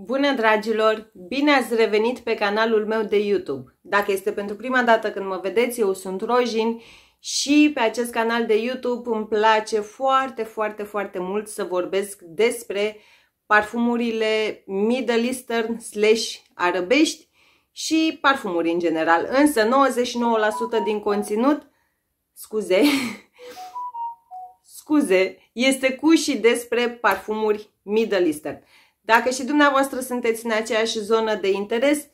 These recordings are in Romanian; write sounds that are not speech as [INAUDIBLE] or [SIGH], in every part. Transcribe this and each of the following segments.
Bună dragilor! Bine ați revenit pe canalul meu de YouTube. Dacă este pentru prima dată când mă vedeți, eu sunt Rojin și pe acest canal de YouTube îmi place foarte, foarte, foarte mult să vorbesc despre parfumurile Middle Eastern slash arăbești și parfumuri în general. Însă 99% din conținut, scuze, [LAUGHS] scuze, este cu și despre parfumuri Middle Eastern. Dacă și dumneavoastră sunteți în aceeași zonă de interes,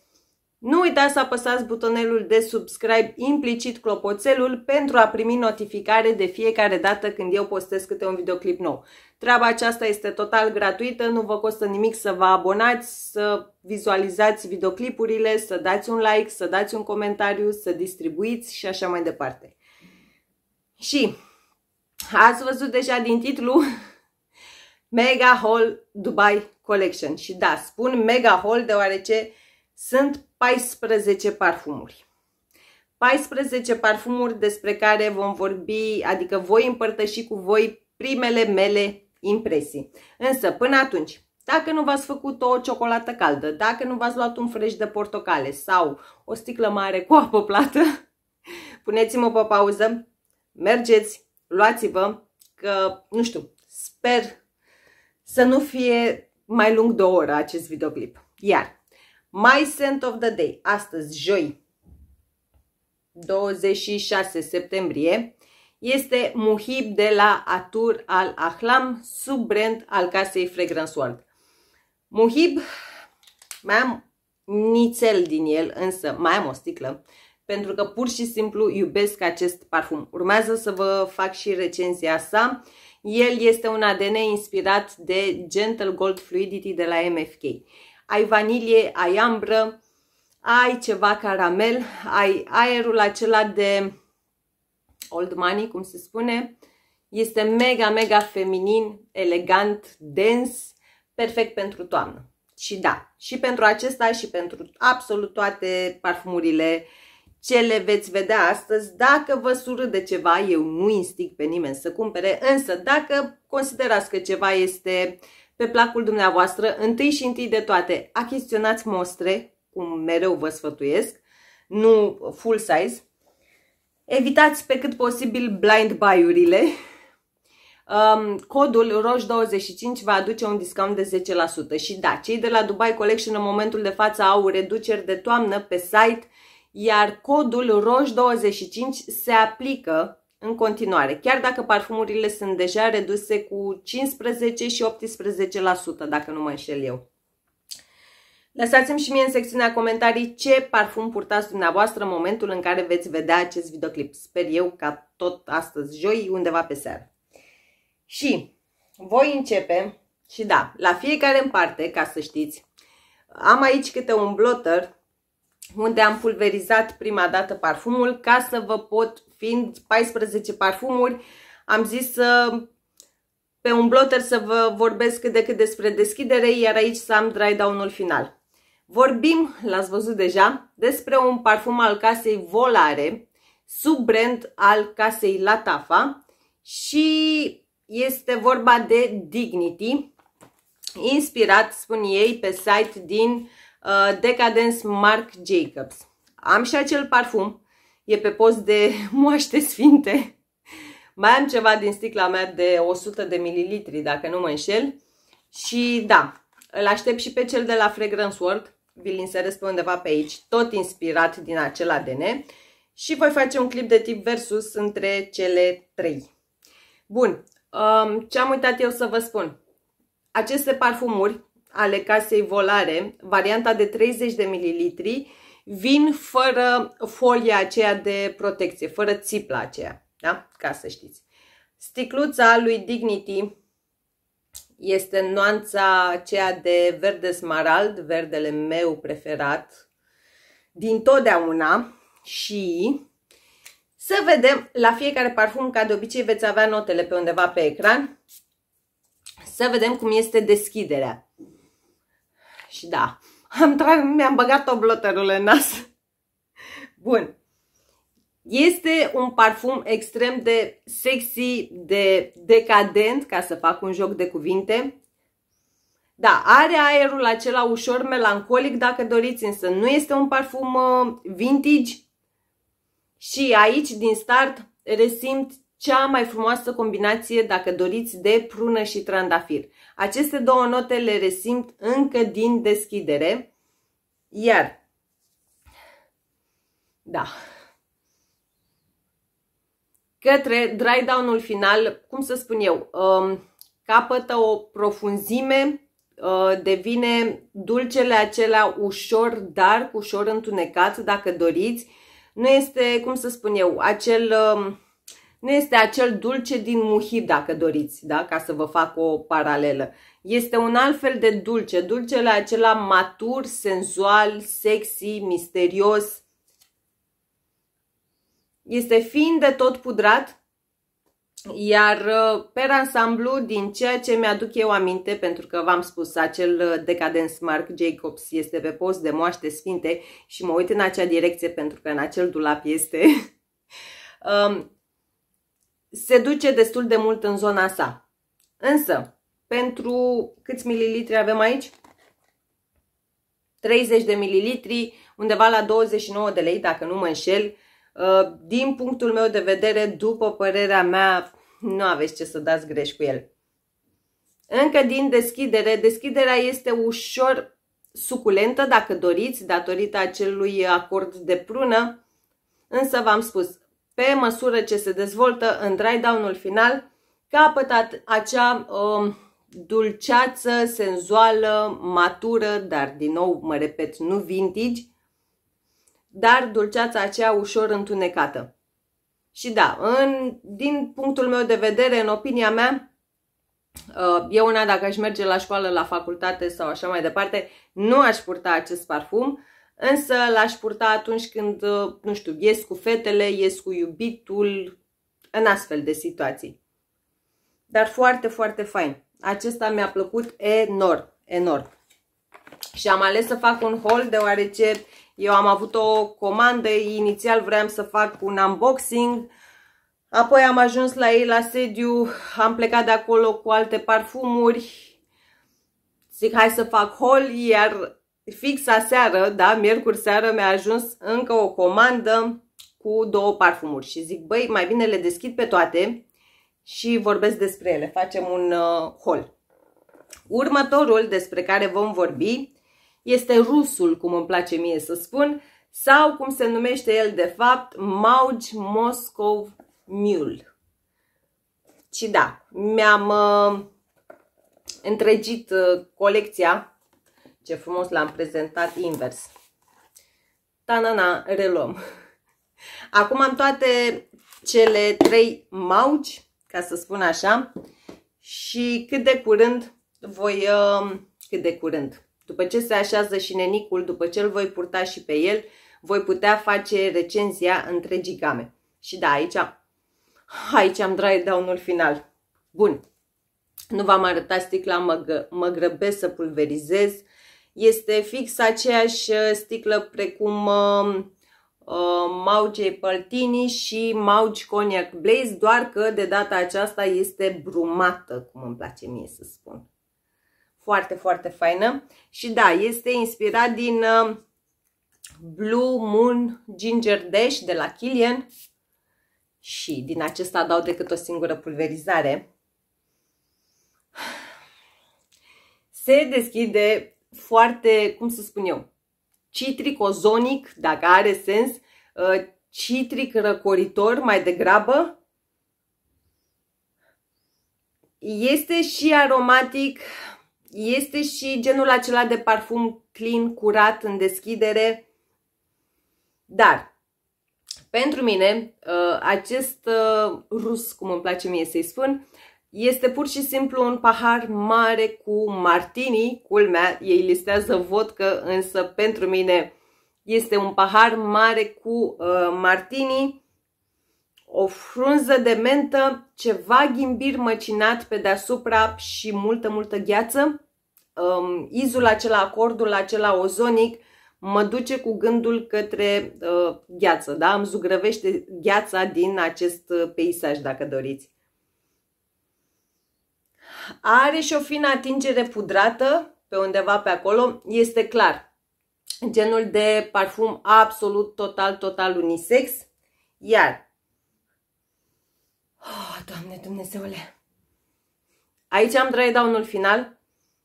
nu uitați să apăsați butonelul de subscribe implicit clopoțelul pentru a primi notificare de fiecare dată când eu postez câte un videoclip nou. Treaba aceasta este total gratuită, nu vă costă nimic să vă abonați, să vizualizați videoclipurile, să dați un like, să dați un comentariu, să distribuiți și așa mai departe. Și Ați văzut deja din titlu [LAUGHS] Mega Hall Dubai Collection. Și da, spun Mega Hall deoarece sunt 14 parfumuri. 14 parfumuri despre care vom vorbi, adică voi împărtăși cu voi primele mele impresii. Însă, până atunci, dacă nu v-ați făcut o ciocolată caldă, dacă nu v-ați luat un fresh de portocale sau o sticlă mare cu apă plată, [LAUGHS] puneți-mă pe pauză, mergeți luați-vă că, nu știu, sper să nu fie mai lung de o oră acest videoclip. Iar, my scent of the day, astăzi, joi, 26 septembrie, este Muhib de la Atur al Ahlam, sub brand al casei Fragrance World. Muhib, mai am nițel din el, însă mai am o sticlă pentru că pur și simplu iubesc acest parfum. Urmează să vă fac și recenzia sa. El este un ADN inspirat de Gentle Gold Fluidity de la MFK. Ai vanilie, ai ambră, ai ceva caramel, ai aerul acela de old money, cum se spune. Este mega, mega feminin, elegant, dens, perfect pentru toamnă. Și da, și pentru acesta și pentru absolut toate parfumurile uh, ce le veți vedea astăzi. Dacă vă sură de ceva, eu nu instig pe nimeni să cumpere, însă dacă considerați că ceva este pe placul dumneavoastră, întâi și întâi de toate, achiziționați mostre, cum mereu vă sfătuiesc, nu full size. Evitați pe cât posibil blind buy-urile. Um, codul ROJ25 va aduce un discount de 10% și da, cei de la Dubai Collection în momentul de față au reduceri de toamnă pe site iar codul ROJ25 se aplică în continuare, chiar dacă parfumurile sunt deja reduse cu 15 și 18%, dacă nu mă înșel eu. Lăsați-mi și mie în secțiunea comentarii ce parfum purtați dumneavoastră în momentul în care veți vedea acest videoclip. Sper eu ca tot astăzi, joi, undeva pe seară. Și voi începe, și da, la fiecare în parte, ca să știți, am aici câte un blotter unde am pulverizat prima dată parfumul ca să vă pot, fiind 14 parfumuri, am zis să pe un blotter să vă vorbesc cât de cât despre deschidere, iar aici să am dry down-ul final. Vorbim, l-ați văzut deja, despre un parfum al casei Volare, sub brand al casei Latafa și este vorba de Dignity, inspirat, spun ei, pe site din uh, Uh, Decadence Marc Jacobs. Am și acel parfum, e pe post de [LAUGHS] moaște sfinte. Mai am ceva din sticla mea de 100 de mililitri, dacă nu mă înșel. Și da, îl aștept și pe cel de la Fragrance World, vi-l inserez pe undeva pe aici, tot inspirat din acel ADN. Și voi face un clip de tip versus între cele trei. Bun, um, ce am uitat eu să vă spun? Aceste parfumuri ale casei volare, varianta de 30 de mililitri, vin fără folia aceea de protecție, fără țipla aceea, da? Ca să știți. Sticluța lui Dignity este nuanța aceea de verde smarald, verdele meu preferat, din totdeauna și să vedem la fiecare parfum, ca de obicei veți avea notele pe undeva pe ecran, să vedem cum este deschiderea. Și da, [LAUGHS] am tra- mi-am băgat blotărul în nas. Bun. Este un parfum extrem de sexy, de decadent, ca să fac un joc de cuvinte. Da, are aerul acela ușor melancolic, dacă doriți, însă nu este un parfum uh, vintage. Și aici, din start, resimt cea mai frumoasă combinație, dacă doriți, de prună și trandafir. Aceste două note le resimt încă din deschidere, iar, da, către dry down-ul final, cum să spun eu, um, capătă o profunzime, uh, devine dulcele acela ușor dark, ușor întunecat, dacă doriți. Nu este, cum să spun eu, acel um, nu este acel dulce din muhit, dacă doriți, da? ca să vă fac o paralelă. Este un alt fel de dulce, dulcele acela matur, senzual, sexy, misterios. Este fin de tot pudrat, iar uh, per ansamblu, din ceea ce mi-aduc eu aminte, pentru că v-am spus, acel uh, decadent Mark Jacobs este pe post de moaște sfinte și mă uit în acea direcție pentru că în acel dulap este... [LAUGHS] Um, se duce destul de mult în zona sa. Însă, pentru câți mililitri avem aici? 30 de mililitri, undeva la 29 de lei, dacă nu mă înșel. Uh, din punctul meu de vedere, după părerea mea, nu aveți ce să dați greș cu el. Încă din deschidere, deschiderea este ușor suculentă, dacă doriți, datorită acelui acord de prună, însă v-am spus, pe măsură ce se dezvoltă în dry down-ul final, capătă acea um, dulceață, senzuală, matură, dar din nou, mă repet, nu vintage, dar dulceața aceea ușor întunecată. Și da, în, din punctul meu de vedere, în opinia mea, uh, eu una, dacă aș merge la școală, la facultate sau așa mai departe, nu aș purta acest parfum, însă l-aș purta atunci când, uh, nu știu, ies cu fetele, ies cu iubitul, în astfel de situații. Dar foarte, foarte fain. Acesta mi-a plăcut enorm, enorm. Și am ales să fac un haul deoarece eu am avut o comandă, inițial vreau să fac un unboxing, apoi am ajuns la ei la sediu, am plecat de acolo cu alte parfumuri, zic hai să fac haul, iar fix aseară, da, miercuri seară, mi-a ajuns încă o comandă cu două parfumuri și zic, băi, mai bine le deschid pe toate și vorbesc despre ele, facem un uh, haul. Următorul despre care vom vorbi este rusul, cum îmi place mie să spun, sau cum se numește el de fapt, Mauge Moscow Mule. Și da, mi-am uh, întregit uh, colecția ce frumos l-am prezentat invers. Tanana, reluăm. Acum am toate cele trei mauci, ca să spun așa, și cât de curând voi, uh, cât de curând, după ce se așează și nenicul, după ce îl voi purta și pe el, voi putea face recenzia întregii game. Și da, aici, aici am dry down-ul final. Bun, nu v-am arătat sticla, mă, mă grăbesc să pulverizez, este fix aceeași uh, sticlă precum um, uh, Mauge Păltini și Mauge Cognac Blaze, doar că de data aceasta este brumată, cum îmi place mie să spun. Foarte, foarte faină. Și da, este inspirat din uh, Blue Moon Ginger Dash de la Kilian. Și din acesta dau decât o singură pulverizare. Se deschide foarte, cum să spun eu, citric, ozonic, dacă are sens, uh, citric răcoritor mai degrabă. Este și aromatic, este și genul acela de parfum clean, curat, în deschidere. Dar, pentru mine, uh, acest uh, rus, cum îmi place mie să-i spun, este pur și simplu un pahar mare cu martini, culmea, ei listează vodka, însă pentru mine este un pahar mare cu uh, martini, o frunză de mentă, ceva ghimbir măcinat pe deasupra și multă, multă gheață. Um, izul acela, acordul acela ozonic mă duce cu gândul către uh, gheață, da? Îmi zugrăvește gheața din acest uh, peisaj, dacă doriți. Are și o fină atingere pudrată pe undeva pe acolo, este clar. Genul de parfum absolut, total, total unisex. Iar, oh, Doamne Dumnezeule, aici am drawdown unul final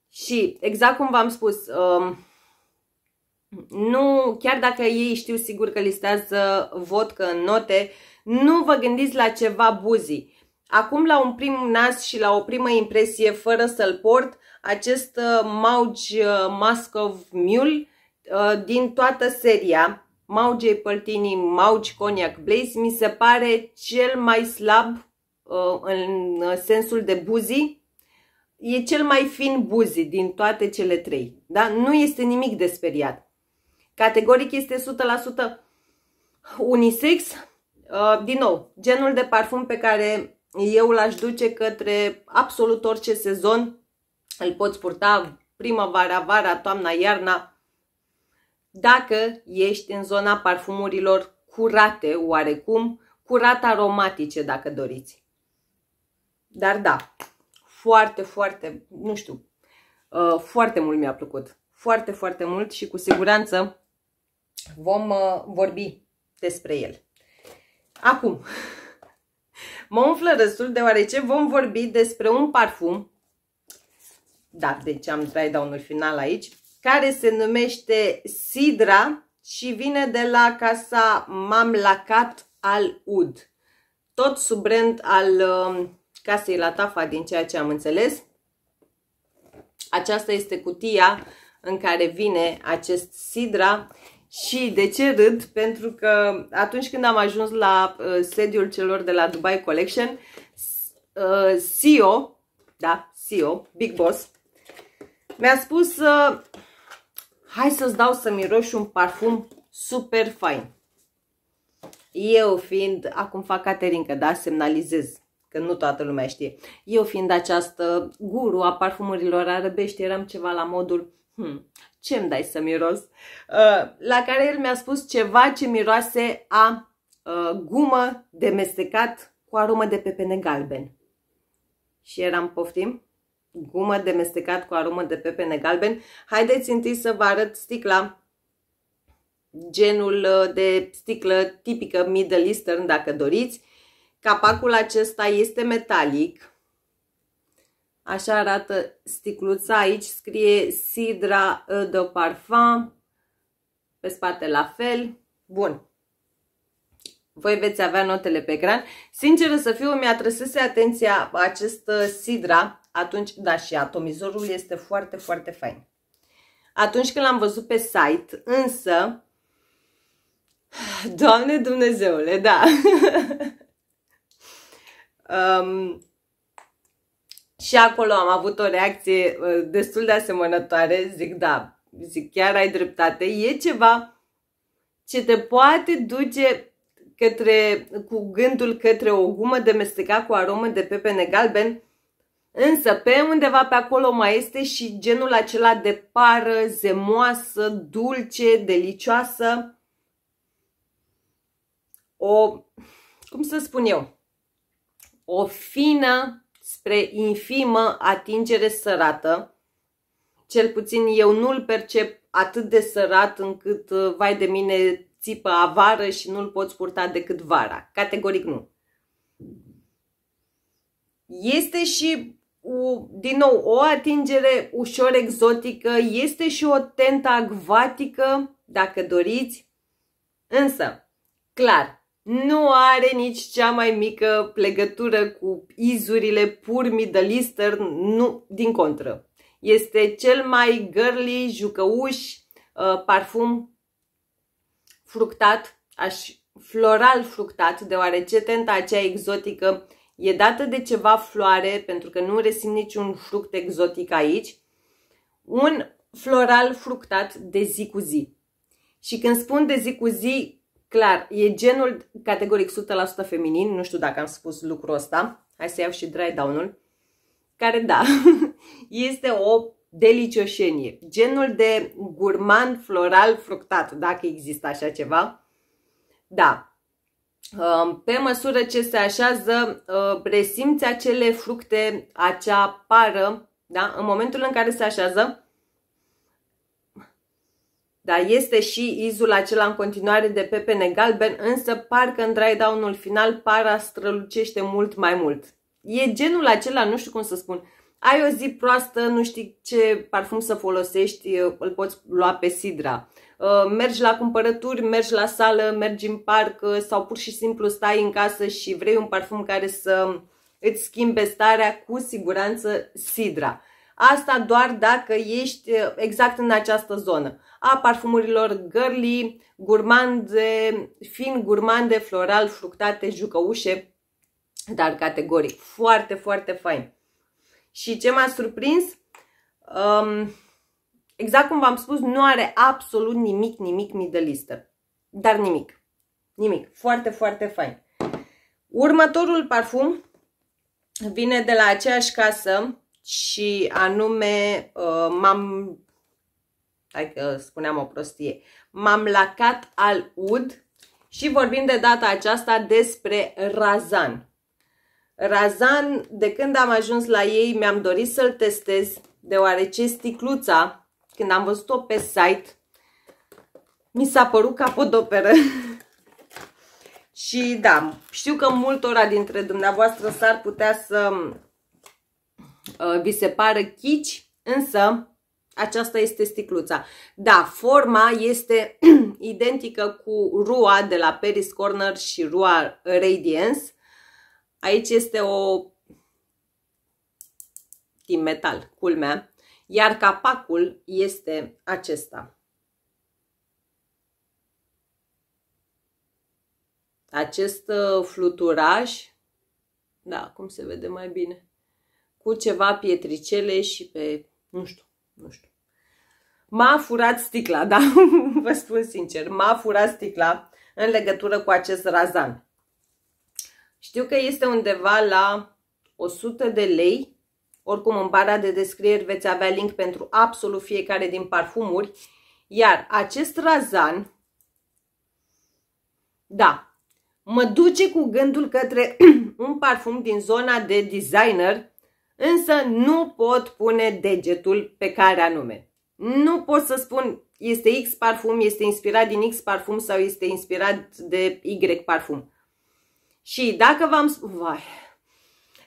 și exact cum v-am spus, um, nu, chiar dacă ei știu sigur că listează vodcă în note, nu vă gândiți la ceva buzi. Acum, la un prim nas și la o primă impresie, fără să-l port, acest uh, Mauge uh, of Mule uh, din toată seria, Mauge Pertini Mauge Cognac Blaze, mi se pare cel mai slab în sensul de buzi. E cel mai fin buzi din toate cele trei. Da? Nu este nimic de speriat. Categoric este 100% unisex. Din nou, genul de parfum pe care eu l-aș duce către absolut orice sezon. Îl poți purta primăvara, vara, toamna, iarna. Dacă ești în zona parfumurilor curate oarecum, curat aromatice dacă doriți. Dar da, foarte, foarte, nu știu, uh, foarte mult mi-a plăcut. Foarte, foarte mult și cu siguranță vom uh, vorbi despre el. Acum, Mă umflă răsul deoarece vom vorbi despre un parfum, da, deci am try-down-ul final aici, care se numește Sidra și vine de la casa Lacat al Ud. Tot sub brand al um, casei la Tafa, din ceea ce am înțeles. Aceasta este cutia în care vine acest sidra. Și de ce râd? Pentru că atunci când am ajuns la uh, sediul celor de la Dubai Collection, uh, CEO, da, CEO, Big Boss, mi-a spus uh, hai să-ți dau să miroși un parfum super fain. Eu fiind, acum fac caterincă, da, semnalizez, că nu toată lumea știe. Eu fiind această guru a parfumurilor arăbești, eram ceva la modul, hmm, ce îmi dai să miros? Uh, la care el mi-a spus ceva ce miroase a uh, gumă de mestecat cu aromă de pepene galben. Și eram poftim? Gumă de mestecat cu aromă de pepene galben. Haideți întâi să vă arăt sticla genul uh, de sticlă tipică Middle Eastern, dacă doriți. Capacul acesta este metalic, Așa arată sticluța aici, scrie Sidra ă, de Parfum, pe spate la fel. Bun. Voi veți avea notele pe ecran. Sincer să fiu, mi-a trăsese atenția acest Sidra atunci, da, și atomizorul este foarte, foarte fain. Atunci când l-am văzut pe site, însă, [SIGHS] Doamne Dumnezeule, da. um, [LAUGHS] Și acolo am avut o reacție uh, destul de asemănătoare, zic da, zic chiar ai dreptate, e ceva ce te poate duce către, cu gândul către o gumă de mestecat cu aromă de pepene galben, însă pe undeva pe acolo mai este și genul acela de pară zemoasă, dulce, delicioasă, o, cum să spun eu, o fină spre infimă atingere sărată. Cel puțin eu nu-l percep atât de sărat încât, uh, vai de mine, țipă avară și nu-l poți purta decât vara. Categoric nu. Este și, din nou, o atingere ușor exotică, este și o tenta acvatică, dacă doriți, însă, clar, nu are nici cea mai mică legătură cu izurile pur middle eastern, nu, din contră. Este cel mai girly, jucăuș, uh, parfum fructat, aș, floral fructat, deoarece tenta aceea exotică e dată de ceva floare, pentru că nu resim niciun fruct exotic aici, un floral fructat de zi cu zi. Și când spun de zi cu zi, Clar, e genul categoric 100% feminin, nu știu dacă am spus lucrul ăsta, hai să iau și dry down-ul, care da, [LAUGHS] este o delicioșenie, genul de gurman floral fructat, dacă există așa ceva. Da, um, pe măsură ce se așează, presimți uh, acele fructe, acea pară, da? în momentul în care se așează, dar este și izul acela în continuare de pepene galben, însă parcă în dry down-ul final para strălucește mult mai mult. E genul acela, nu știu cum să spun, ai o zi proastă, nu știi ce parfum să folosești, îl poți lua pe sidra. Uh, mergi la cumpărături, mergi la sală, mergi în parc uh, sau pur și simplu stai în casă și vrei un parfum care să îți schimbe starea, cu siguranță sidra. Asta doar dacă ești uh, exact în această zonă a parfumurilor girly, gurmande, fin gurmande, floral, fructate, jucăușe, dar categoric. Foarte, foarte fain. Și ce m-a surprins, um, exact cum v-am spus, nu are absolut nimic, nimic middle Dar nimic. Nimic. Foarte, foarte fain. Următorul parfum vine de la aceeași casă, și anume uh, m-am, hai că spuneam o prostie, m-am lacat al ud și vorbim de data aceasta despre Razan. Razan, de când am ajuns la ei, mi-am dorit să-l testez, deoarece sticluța, când am văzut-o pe site, mi s-a părut capodoperă. [LAUGHS] și da, știu că multora dintre dumneavoastră s-ar putea să Uh, vi se pară chici, însă aceasta este sticluța. Da, forma este [CLEARS THROAT] identică cu rua de la Paris Corner și rua Radiance. Aici este o din metal, culmea, iar capacul este acesta. Acest uh, fluturaj, da, cum se vede mai bine, cu ceva pietricele și pe, nu știu, nu știu. M-a furat sticla, [LAUGHS] da, vă spun sincer, m-a furat sticla în legătură cu acest razan. Știu că este undeva la 100 de lei, oricum în bara de descrieri veți avea link pentru absolut fiecare din parfumuri, iar acest razan, da, mă duce cu gândul către [CLEARS THROAT] un parfum din zona de designer, însă nu pot pune degetul pe care anume. Nu pot să spun este X parfum, este inspirat din X parfum sau este inspirat de Y parfum. Și dacă v-am vai,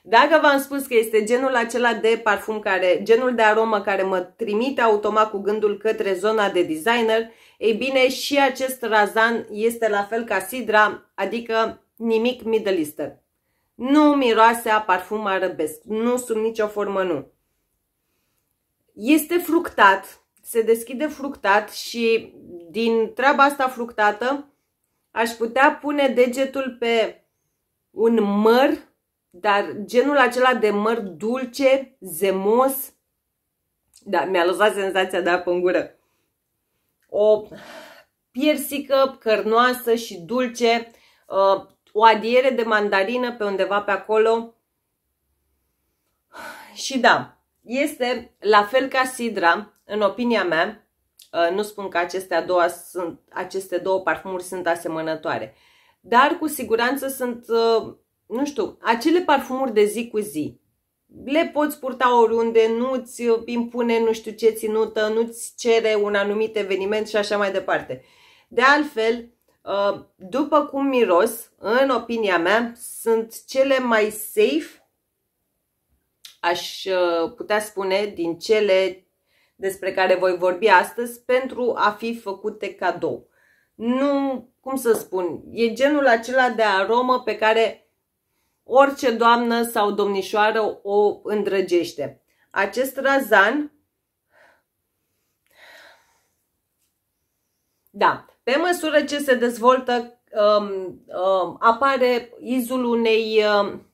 dacă v-am spus că este genul acela de parfum care, genul de aromă care mă trimite automat cu gândul către zona de designer, ei bine, și acest razan este la fel ca sidra, adică nimic middle eastern. Nu miroase a parfum arabesc, nu sub nicio formă nu. Este fructat, se deschide fructat și din treaba asta fructată aș putea pune degetul pe un măr, dar genul acela de măr dulce, zemos. Da, mi-a lăsat senzația de apă în gură. O piersică cărnoasă și dulce, uh, o adiere de mandarină pe undeva pe acolo. Și da, este la fel ca sidra, în opinia mea, uh, nu spun că acestea două sunt, aceste două parfumuri sunt asemănătoare, dar cu siguranță sunt, uh, nu știu, acele parfumuri de zi cu zi. Le poți purta oriunde, nu-ți impune nu știu ce ținută, nu-ți cere un anumit eveniment și așa mai departe. De altfel, Uh, după cum miros, în opinia mea, sunt cele mai safe, aș uh, putea spune, din cele despre care voi vorbi astăzi, pentru a fi făcute cadou. Nu, cum să spun, e genul acela de aromă pe care orice doamnă sau domnișoară o îndrăgește. Acest razan, da, pe măsură ce se dezvoltă, um, um, apare izul unei um,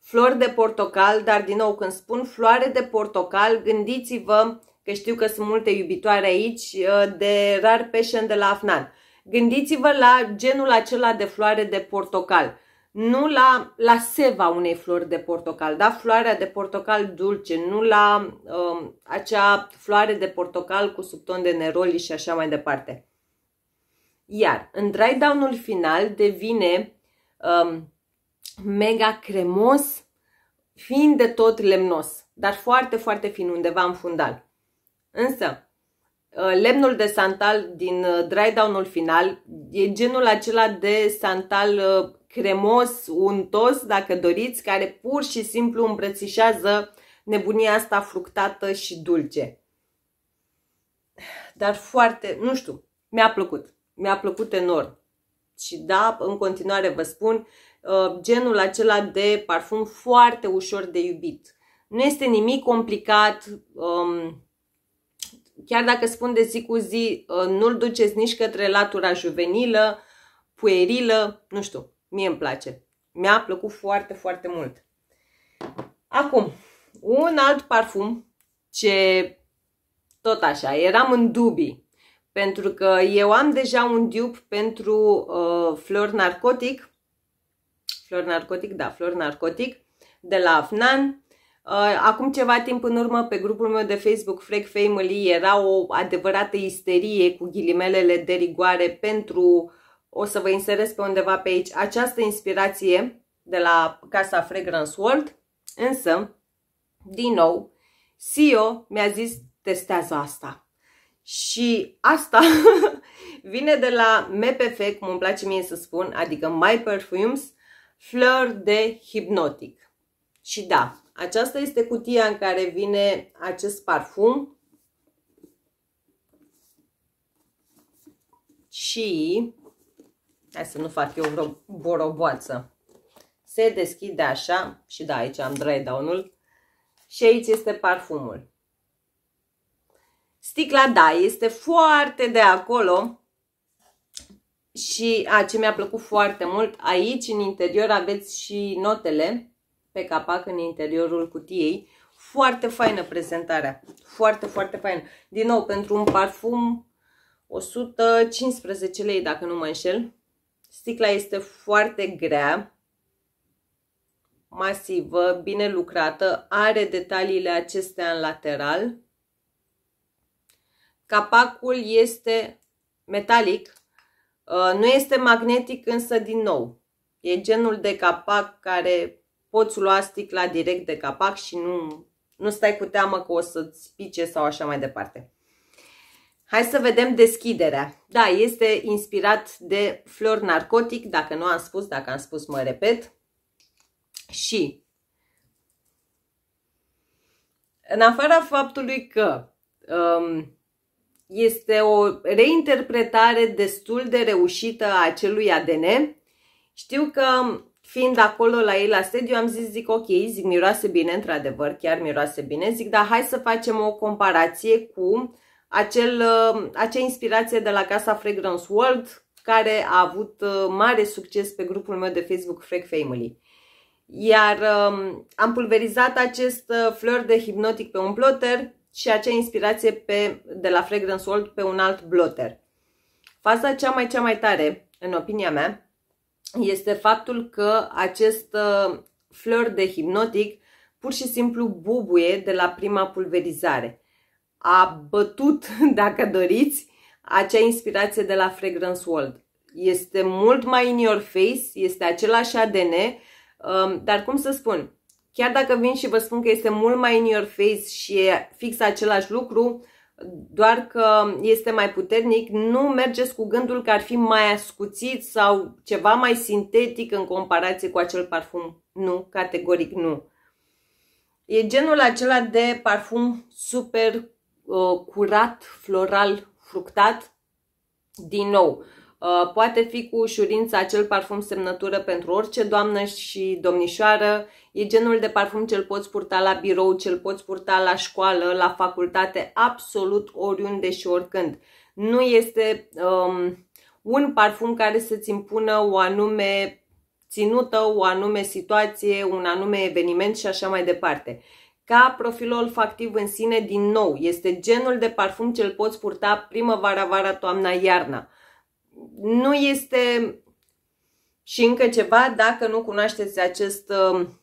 flori de portocal, dar din nou când spun floare de portocal, gândiți-vă că știu că sunt multe iubitoare aici uh, de rar peșen de la Afnan. Gândiți-vă la genul acela de floare de portocal nu la, la seva unei flori de portocal, da? Floarea de portocal dulce, nu la um, acea floare de portocal cu subton de neroli și așa mai departe. Iar în dry down-ul final devine um, mega cremos, fiind de tot lemnos, dar foarte, foarte fin, undeva în fundal. Însă, uh, lemnul de santal din uh, dry down-ul final e genul acela de santal uh, cremos, untos, dacă doriți, care pur și simplu îmbrățișează nebunia asta fructată și dulce. Dar foarte, nu știu, mi-a plăcut. Mi-a plăcut enorm. Și da, în continuare vă spun, uh, genul acela de parfum foarte ușor de iubit. Nu este nimic complicat, um, chiar dacă spun de zi cu zi, uh, nu-l duceți nici către latura juvenilă, puerilă, nu știu, mie îmi place. Mi-a plăcut foarte, foarte mult. Acum, un alt parfum ce tot așa, eram în dubii pentru că eu am deja un dupe pentru uh, flor narcotic, flor narcotic, da, flor narcotic, de la Afnan. Uh, acum ceva timp în urmă, pe grupul meu de Facebook, Freak Family, era o adevărată isterie ghilimelele de rigoare pentru, o să vă inserez pe undeva pe aici, această inspirație de la Casa Fragrance World, însă, din nou, CEO mi-a zis, testează asta și asta [LAUGHS] vine de la MPF, cum îmi place mie să spun, adică My Perfumes Fleur de Hypnotic. Și da, aceasta este cutia în care vine acest parfum. Și, hai să nu fac eu vreo boroboață, se deschide așa și da, aici am dry down-ul și aici este parfumul. Sticla, da, este foarte de acolo și a, ce mi-a plăcut foarte mult, aici în interior aveți și notele pe capac în interiorul cutiei. Foarte faină prezentarea, foarte, foarte faină. Din nou, pentru un parfum 115 lei, dacă nu mă înșel. Sticla este foarte grea, masivă, bine lucrată, are detaliile acestea în lateral Capacul este metalic, uh, nu este magnetic însă din nou. E genul de capac care poți lua sticla direct de capac și nu, nu stai cu teamă că o să-ți pice sau așa mai departe. Hai să vedem deschiderea. Da, este inspirat de flor narcotic, dacă nu am spus, dacă am spus mă repet. Și în afara faptului că um, este o reinterpretare destul de reușită a acelui ADN. Știu că fiind acolo la ei la sediu, am zis, zic, ok, zic, miroase bine, într-adevăr, chiar miroase bine, zic, dar hai să facem o comparație cu acel, uh, acea inspirație de la Casa Fragrance World, care a avut uh, mare succes pe grupul meu de Facebook Frag Family. Iar um, am pulverizat acest uh, flor de hipnotic pe un plotter, și acea inspirație pe, de la Fragrance World pe un alt blotter. Faza cea mai cea mai tare, în opinia mea, este faptul că acest ă, flor de hipnotic pur și simplu bubuie de la prima pulverizare. A bătut, [LAUGHS] dacă doriți, acea inspirație de la Fragrance World. Este mult mai in your face, este același ADN, ă, dar cum să spun, Chiar dacă vin și vă spun că este mult mai in your face și e fix același lucru, doar că este mai puternic, nu mergeți cu gândul că ar fi mai ascuțit sau ceva mai sintetic în comparație cu acel parfum. Nu, categoric nu. E genul acela de parfum super uh, curat, floral, fructat. Din nou, Uh, poate fi cu ușurință acel parfum semnătură pentru orice doamnă și domnișoară. E genul de parfum ce-l poți purta la birou, ce-l poți purta la școală, la facultate, absolut oriunde și oricând. Nu este um, un parfum care să-ți impună o anume ținută, o anume situație, un anume eveniment și așa mai departe. Ca profilul olfactiv în sine, din nou, este genul de parfum ce-l poți purta primăvara, vara, toamna, iarna nu este și încă ceva, dacă nu cunoașteți acest um,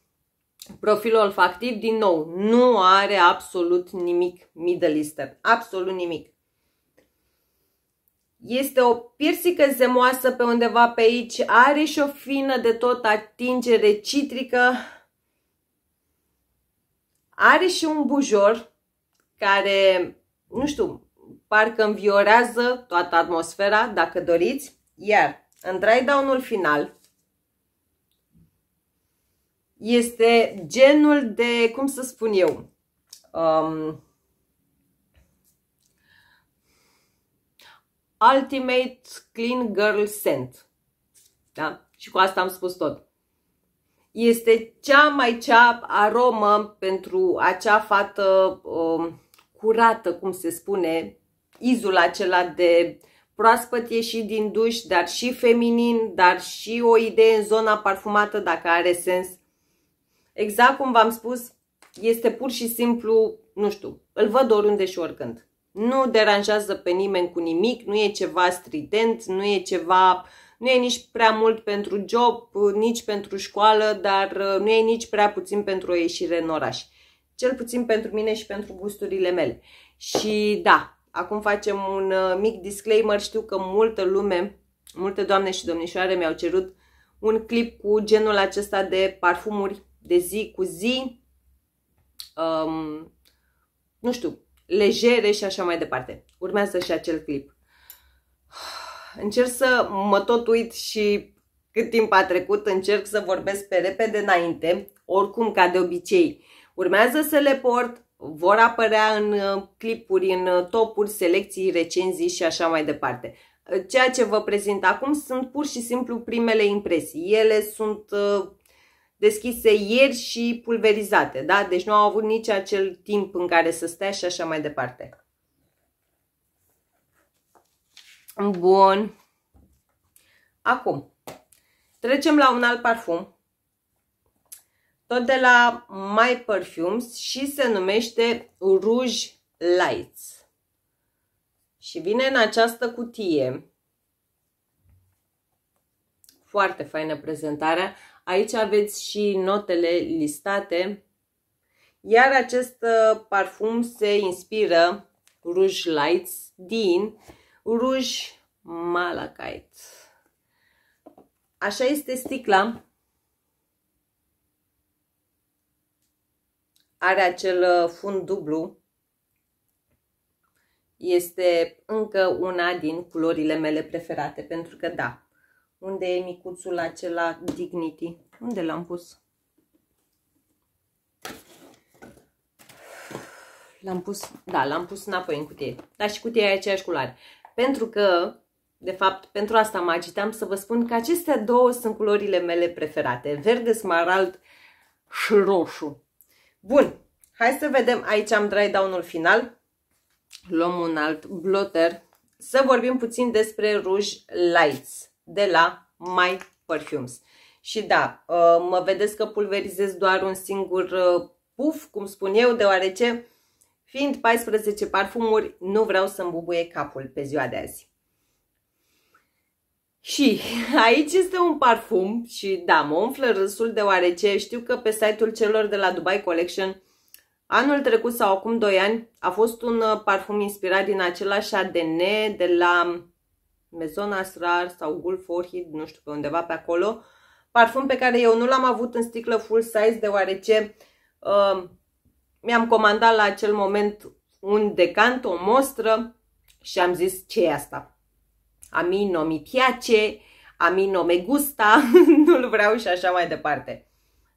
profil olfactiv, din nou, nu are absolut nimic Middle Eastern, absolut nimic. Este o piersică zemoasă pe undeva pe aici, are și o fină de tot atingere citrică, are și un bujor care, nu știu, parcă înviorează toată atmosfera, dacă doriți. Iar în dry down-ul final este genul de, cum să spun eu, um, Ultimate Clean Girl Scent. Da? Și cu asta am spus tot. Este cea mai cea aromă pentru acea fată um, curată, cum se spune, izul acela de proaspăt ieșit din duș, dar și feminin, dar și o idee în zona parfumată, dacă are sens. Exact cum v-am spus, este pur și simplu, nu știu, îl văd oriunde și oricând. Nu deranjează pe nimeni cu nimic, nu e ceva strident, nu e ceva, nu e nici prea mult pentru job, nici pentru școală, dar uh, nu e nici prea puțin pentru o ieșire în oraș. Cel puțin pentru mine și pentru gusturile mele. Și da, Acum facem un uh, mic disclaimer, știu că multă lume, multe doamne și domnișoare mi-au cerut un clip cu genul acesta de parfumuri de zi cu zi, um, nu știu, legere și așa mai departe. Urmează și acel clip. Încerc să mă tot uit și cât timp a trecut încerc să vorbesc pe repede înainte, oricum ca de obicei. Urmează să le port, vor apărea în uh, clipuri, în uh, topuri, selecții, recenzii și așa mai departe. Uh, ceea ce vă prezint acum sunt pur și simplu primele impresii. Ele sunt deschise ieri și pulverizate, da? Deci nu au avut nici acel timp în care să stea și așa mai departe. Bun. Acum, trecem la un alt parfum tot de la My Perfumes și se numește Rouge Lights. Și vine în această cutie. Foarte faină prezentarea. Aici aveți și notele listate. Iar acest uh, parfum se inspiră Rouge Lights din Rouge Malachite. Așa este sticla are acel uh, fund dublu. Este încă una din culorile mele preferate, pentru că da, unde e micuțul acela Dignity? Unde l-am pus? L-am pus, da, l-am pus înapoi în cutie. Dar și cutia e aceeași culoare. Pentru că de fapt, pentru asta mă agitam să vă spun că acestea două sunt culorile mele preferate, verde, smarald și roșu. Bun, hai să vedem, aici am dry down-ul final. Luăm un alt blotter. Să vorbim puțin despre ruj lights de la My Perfumes. Și da, uh, mă vedeți că pulverizez doar un singur uh, puf, cum spun eu, deoarece fiind 14 parfumuri, nu vreau să-mi bubuie capul pe ziua de azi. Și [LAUGHS] aici este un parfum și da, mă umflă râsul deoarece știu că pe site-ul celor de la Dubai Collection anul trecut sau acum 2 ani a fost un uh, parfum inspirat din același ADN de la Maison Asrar sau Gulf Orchid, nu știu pe undeva pe acolo. Parfum pe care eu nu l-am avut în sticlă full size deoarece uh, mi-am comandat la acel moment un decant, o mostră și am zis ce e asta a mi no mi piace, a mi no me gusta, [LAUGHS] nu-l vreau și așa mai departe.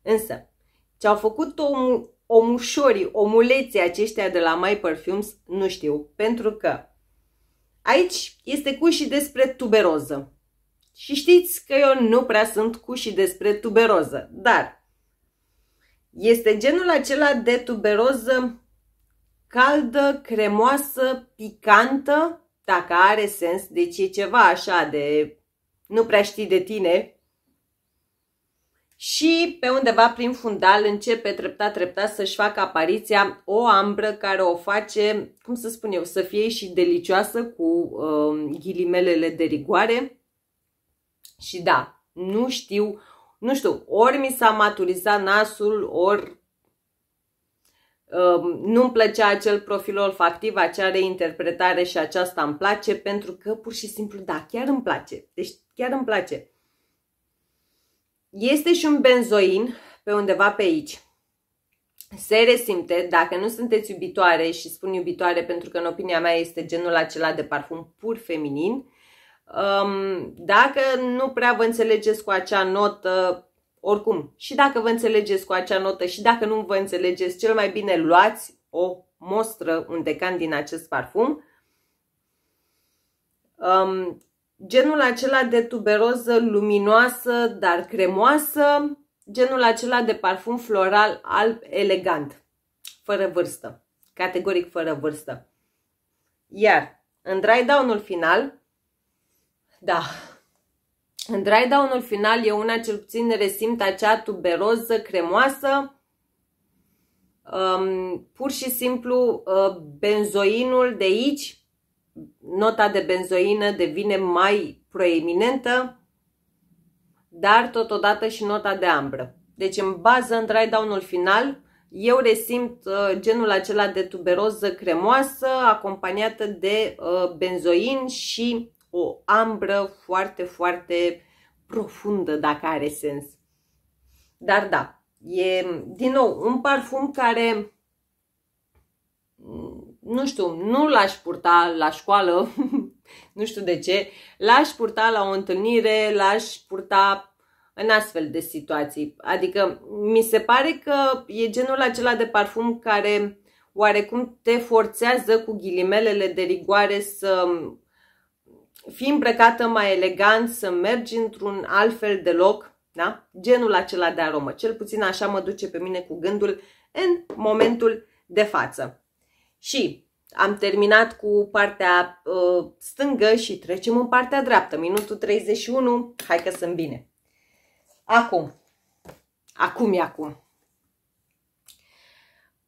Însă, ce au făcut om, omușorii, omuleții aceștia de la My Perfumes, nu știu, pentru că aici este cu și despre tuberoză. Și știți că eu nu prea sunt cu și despre tuberoză, dar este genul acela de tuberoză caldă, cremoasă, picantă, dacă are sens, deci e ceva așa de nu prea știi de tine. Și pe undeva prin fundal începe treptat, treptat să-și facă apariția o ambră care o face, cum să spun eu, să fie și delicioasă cu uh, ghilimelele de rigoare. Și da, nu știu, nu știu, ori mi s-a maturizat nasul, ori Um, nu-mi plăcea acel profil olfactiv, acea reinterpretare și aceasta îmi place pentru că pur și simplu, da, chiar îmi place. Deci chiar îmi place. Este și un benzoin pe undeva pe aici. Se resimte, dacă nu sunteți iubitoare și spun iubitoare pentru că în opinia mea este genul acela de parfum pur feminin, um, dacă nu prea vă înțelegeți cu acea notă oricum, și dacă vă înțelegeți cu acea notă și dacă nu vă înțelegeți, cel mai bine luați o mostră, un decan din acest parfum. Um, genul acela de tuberoză luminoasă, dar cremoasă, genul acela de parfum floral alb elegant, fără vârstă, categoric fără vârstă. Iar în dry down-ul final, da, în dry down-ul final eu una cel puțin resimt acea tuberoză cremoasă, um, pur și simplu uh, benzoinul de aici, nota de benzoină devine mai proeminentă, dar totodată și nota de ambră. Deci în bază, în dry down-ul final, eu resimt uh, genul acela de tuberoză cremoasă acompaniată de uh, benzoin și o ambră foarte, foarte profundă, dacă are sens. Dar da, e din nou un parfum care mm, nu știu, nu l-aș purta la școală, [LAUGHS] nu știu de ce, l-aș purta la o întâlnire, l-aș purta în astfel de situații. Adică mi se pare că e genul acela de parfum care oarecum te forțează cu ghilimelele de rigoare să fi îmbrăcată mai elegant, să mergi într-un alt fel de loc, da? genul acela de aromă. Cel puțin așa mă duce pe mine cu gândul în momentul de față. Și am terminat cu partea uh, stângă și trecem în partea dreaptă. Minutul 31, hai că sunt bine. Acum, acum e acum.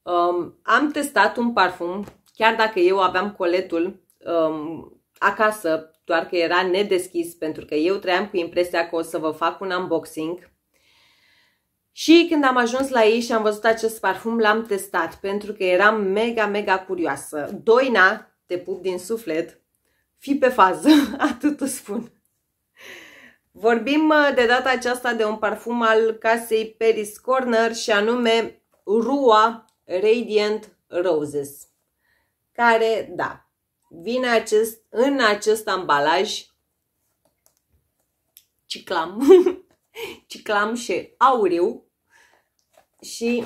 Um, am testat un parfum, chiar dacă eu aveam coletul um, acasă doar că era nedeschis pentru că eu trăiam cu impresia că o să vă fac un unboxing. Și când am ajuns la ei și am văzut acest parfum, l-am testat pentru că eram mega, mega curioasă. Doina, te pup din suflet, fi pe fază, [LAUGHS] atât îți spun. Vorbim uh, de data aceasta de un parfum al casei Paris Corner și anume Rua Radiant Roses, care, da, vine acest, în acest ambalaj ciclam, [LAUGHS] ciclam și auriu și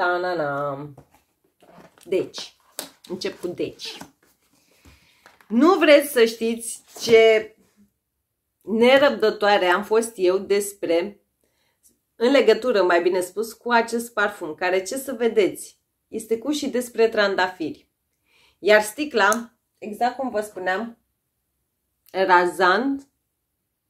-na. Deci, încep cu deci. Nu vreți să știți ce nerăbdătoare am fost eu despre, în legătură, mai bine spus, cu acest parfum, care, ce să vedeți, este cu și despre trandafiri. Iar sticla, exact cum vă spuneam, razant,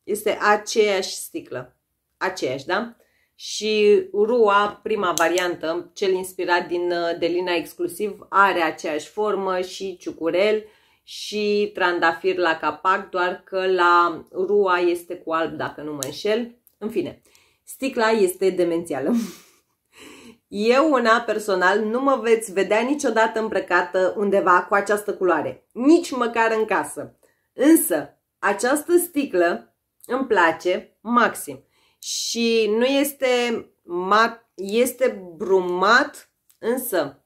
este aceeași sticlă. Aceeași, da? Și rua, prima variantă, cel inspirat din uh, Delina exclusiv, are aceeași formă și ciucurel și trandafir la capac, doar că la rua este cu alb, dacă nu mă înșel. În fine, sticla este demențială. [LAUGHS] Eu, una personal, nu mă veți vedea niciodată îmbrăcată undeva cu această culoare, nici măcar în casă. Însă, această sticlă îmi place maxim și nu este mat, este brumat, însă,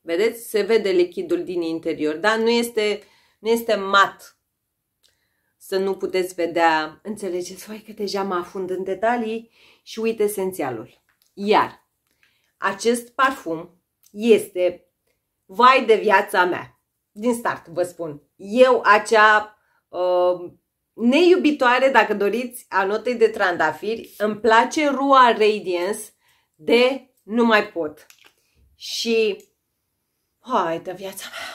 vedeți, se vede lichidul din interior, dar nu este, nu este mat. Să nu puteți vedea, înțelegeți voi că deja mă afund în detalii și uit esențialul. Iar, acest parfum este vai de viața mea. Din start vă spun, eu acea uh, neiubitoare, dacă doriți, a notei de trandafiri, îmi place Rua Radiance de nu mai pot. Și hai de viața mea.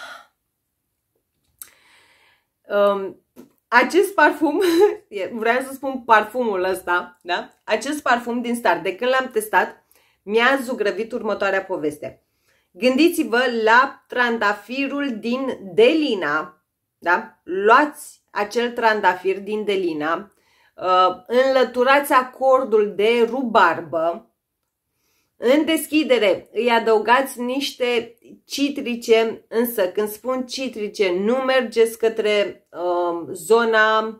Um, acest parfum, [LAUGHS] vreau să spun parfumul ăsta, da? Acest parfum din start, de când l-am testat, mi-a zugrăvit următoarea poveste. Gândiți-vă la trandafirul din Delina, da? Luați acel trandafir din Delina, uh, înlăturați acordul de rubarbă, în deschidere îi adăugați niște citrice, însă când spun citrice, nu mergeți către uh, zona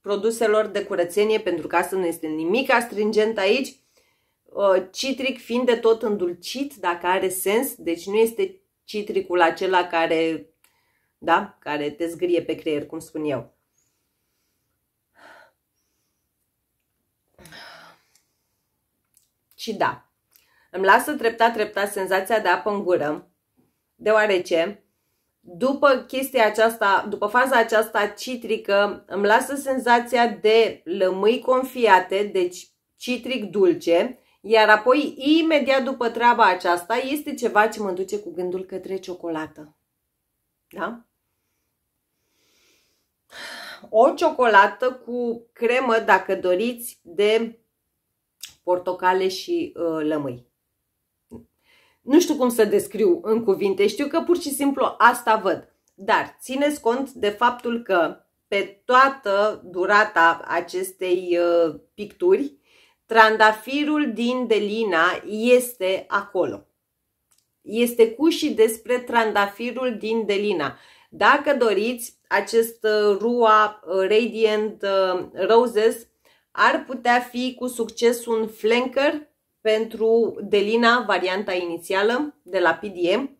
produselor de curățenie, pentru că asta nu este nimic astringent aici, Uh, citric fiind de tot îndulcit, dacă are sens, deci nu este citricul acela care, da, care te zgârie pe creier, cum spun eu. Și da, îmi lasă treptat, treptat senzația de apă în gură, deoarece după chestia aceasta, după faza aceasta citrică, îmi lasă senzația de lămâi confiate, deci citric dulce, iar apoi, imediat după treaba aceasta, este ceva ce mă duce cu gândul către ciocolată. Da? O ciocolată cu cremă, dacă doriți, de portocale și uh, lămâi. Nu știu cum să descriu în cuvinte, știu că pur și simplu asta văd. Dar țineți cont de faptul că pe toată durata acestei uh, picturi Trandafirul din Delina este acolo. Este cu și despre trandafirul din Delina. Dacă doriți, acest uh, Rua uh, Radiant uh, Roses ar putea fi cu succes un flanker pentru Delina, varianta inițială de la PDM.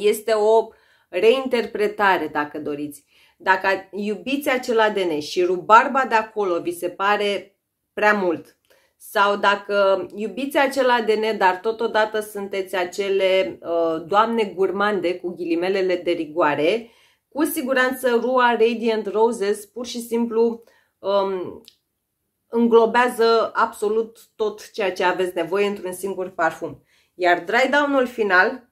Este o reinterpretare, dacă doriți. Dacă iubiți acela ADN și rubarba de acolo vi se pare prea mult, sau dacă iubiți acela de ne, dar totodată sunteți acele uh, doamne gurmande cu ghilimelele de rigoare, cu siguranță Rua Radiant Roses pur și simplu um, înglobează absolut tot ceea ce aveți nevoie într-un singur parfum. Iar dry down-ul final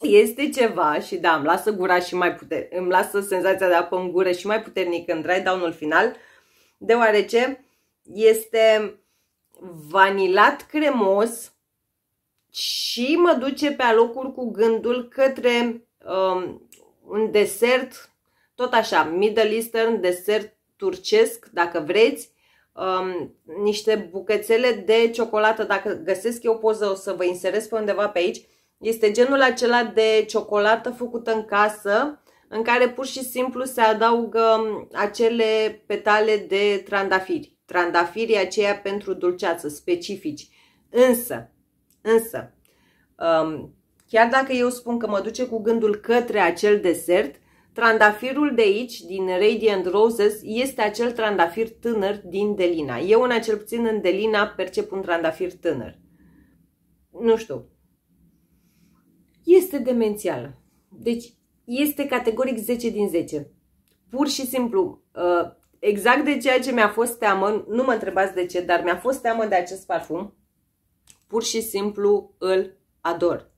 Este ceva și da, îmi lasă gura și mai puter, îmi lasă senzația de apă în gură și mai puternic în dry down-ul final, deoarece este vanilat cremos și mă duce pe alocuri cu gândul către um, un desert, tot așa, Middle Eastern, desert turcesc, dacă vreți, um, niște bucățele de ciocolată, dacă găsesc eu poză o să vă inserez pe undeva pe aici, este genul acela de ciocolată făcută în casă, în care pur și simplu se adaugă um, acele petale de trandafiri. Trandafirii aceia pentru dulceață, specifici. Însă, însă, um, chiar dacă eu spun că mă duce cu gândul către acel desert, Trandafirul de aici, din Radiant Roses, este acel trandafir tânăr din Delina. Eu, în acel puțin, în Delina percep un trandafir tânăr. Nu știu, este demențială. Deci este categoric 10 din 10. Pur și simplu, uh, exact de ceea ce mi-a fost teamă, nu mă întrebați de ce, dar mi-a fost teamă de acest parfum, pur și simplu îl ador.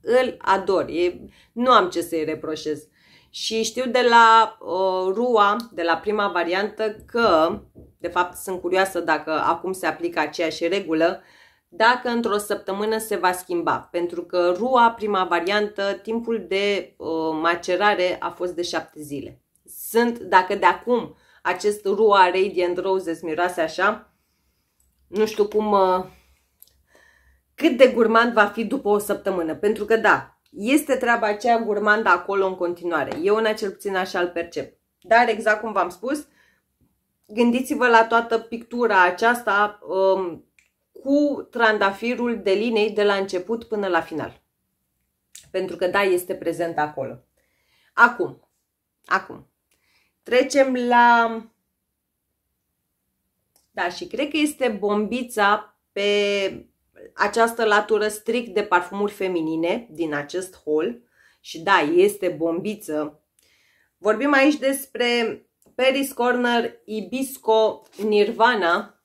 Îl ador. E, nu am ce să-i reproșez. Și știu de la uh, Rua, de la prima variantă, că, de fapt sunt curioasă dacă acum se aplică aceeași regulă, uh, dacă într-o săptămână se va schimba, pentru că rua, prima variantă, timpul de uh, macerare a fost de șapte zile. Sunt, dacă de acum acest rua Radiant Roses miroase așa, nu știu cum, uh, cât de gurmand va fi după o săptămână, pentru că da, este treaba aceea gurmandă acolo în continuare. Eu în acel puțin așa îl percep. Dar exact cum v-am spus, gândiți-vă la toată pictura aceasta, uh, cu trandafirul de linei de la început până la final. Pentru că, da, este prezent acolo. Acum, acum, trecem la... Da, și cred că este bombița pe această latură strict de parfumuri feminine din acest hol. Și da, este bombiță. Vorbim aici despre Paris Corner Ibisco Nirvana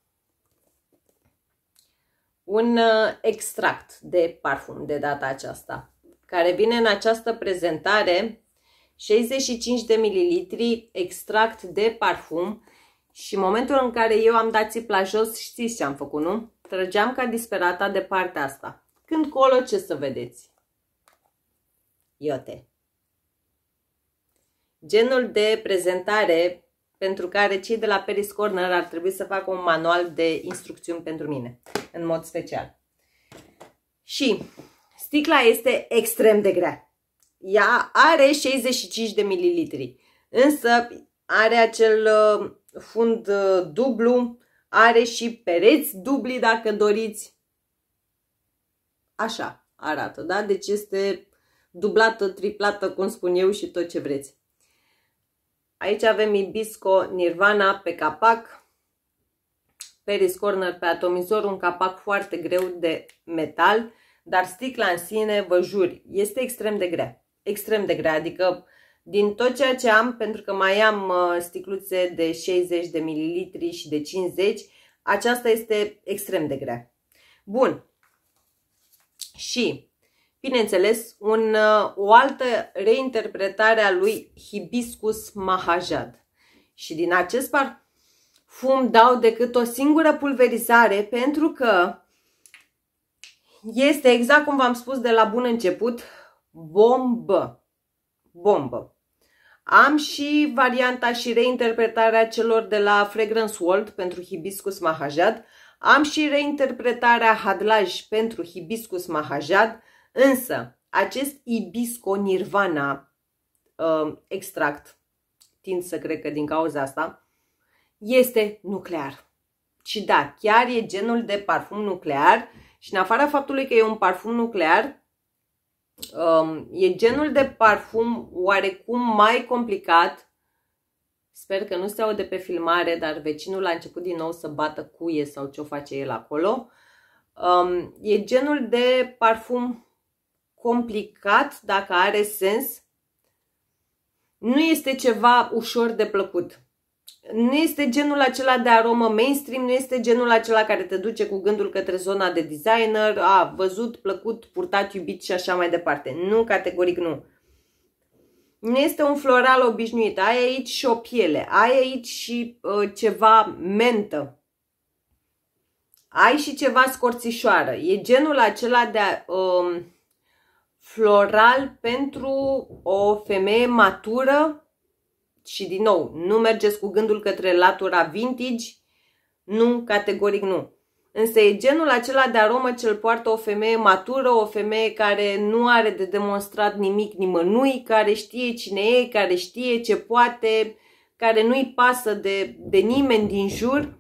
un uh, extract de parfum de data aceasta, care vine în această prezentare 65 de mililitri extract de parfum și în momentul în care eu am dat țip la jos, știți ce am făcut, nu? Trăgeam ca disperata de partea asta. Când colo, ce să vedeți? Iote. Genul de prezentare pentru care cei de la Peris Corner ar trebui să facă un manual de instrucțiuni pentru mine, în mod special. Și sticla este extrem de grea. Ea are 65 de mililitri, însă are acel uh, fund uh, dublu, are și pereți dubli dacă doriți. Așa arată, da? Deci este dublată, triplată, cum spun eu și tot ce vreți. Aici avem Ibisco Nirvana pe capac, peris Corner pe atomizor, un capac foarte greu de metal, dar sticla în sine, vă jur, este extrem de grea. Extrem de grea, adică din tot ceea ce am, pentru că mai am uh, sticluțe de 60 de mililitri și de 50, aceasta este extrem de grea. Bun. Și bineînțeles, un, uh, o altă reinterpretare a lui Hibiscus Mahajad. Și din acest parfum dau decât o singură pulverizare pentru că este exact cum v-am spus de la bun început, bombă. Bombă. Am și varianta și reinterpretarea celor de la Fragrance World pentru Hibiscus Mahajad. Am și reinterpretarea Hadlaj pentru Hibiscus Mahajad Însă, acest ibisco nirvana um, extract, tind să cred că din cauza asta, este nuclear. Și da, chiar e genul de parfum nuclear și în afara faptului că e un parfum nuclear, um, e genul de parfum oarecum mai complicat. Sper că nu se aude pe filmare, dar vecinul a început din nou să bată cuie sau ce o face el acolo. Um, e genul de parfum complicat, dacă are sens, nu este ceva ușor de plăcut. Nu este genul acela de aromă mainstream, nu este genul acela care te duce cu gândul către zona de designer, a, văzut, plăcut, purtat, iubit și așa mai departe. Nu, categoric nu. Nu este un floral obișnuit, ai aici și o piele, ai aici și uh, ceva mentă, ai și ceva scorțișoară. E genul acela de... Uh, floral pentru o femeie matură și din nou, nu mergeți cu gândul către latura vintage, nu, categoric nu. Însă e genul acela de aromă ce îl poartă o femeie matură, o femeie care nu are de demonstrat nimic nimănui, care știe cine e, care știe ce poate, care nu-i pasă de, de nimeni din jur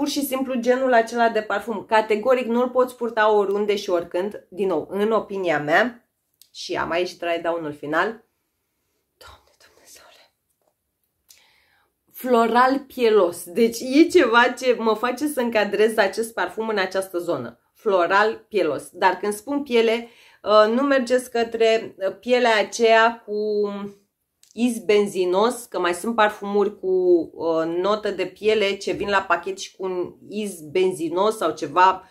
pur și simplu genul acela de parfum. Categoric nu-l poți purta oriunde și oricând, din nou, în opinia mea, și am aici trai down final. Doamne Dumnezeule! Floral pielos. Deci e ceva ce mă face să încadrez acest parfum în această zonă. Floral pielos. Dar când spun piele, uh, nu mergeți către uh, pielea aceea cu iz-benzinos, că mai sunt parfumuri cu uh, notă de piele ce vin la pachet și cu un iz-benzinos sau ceva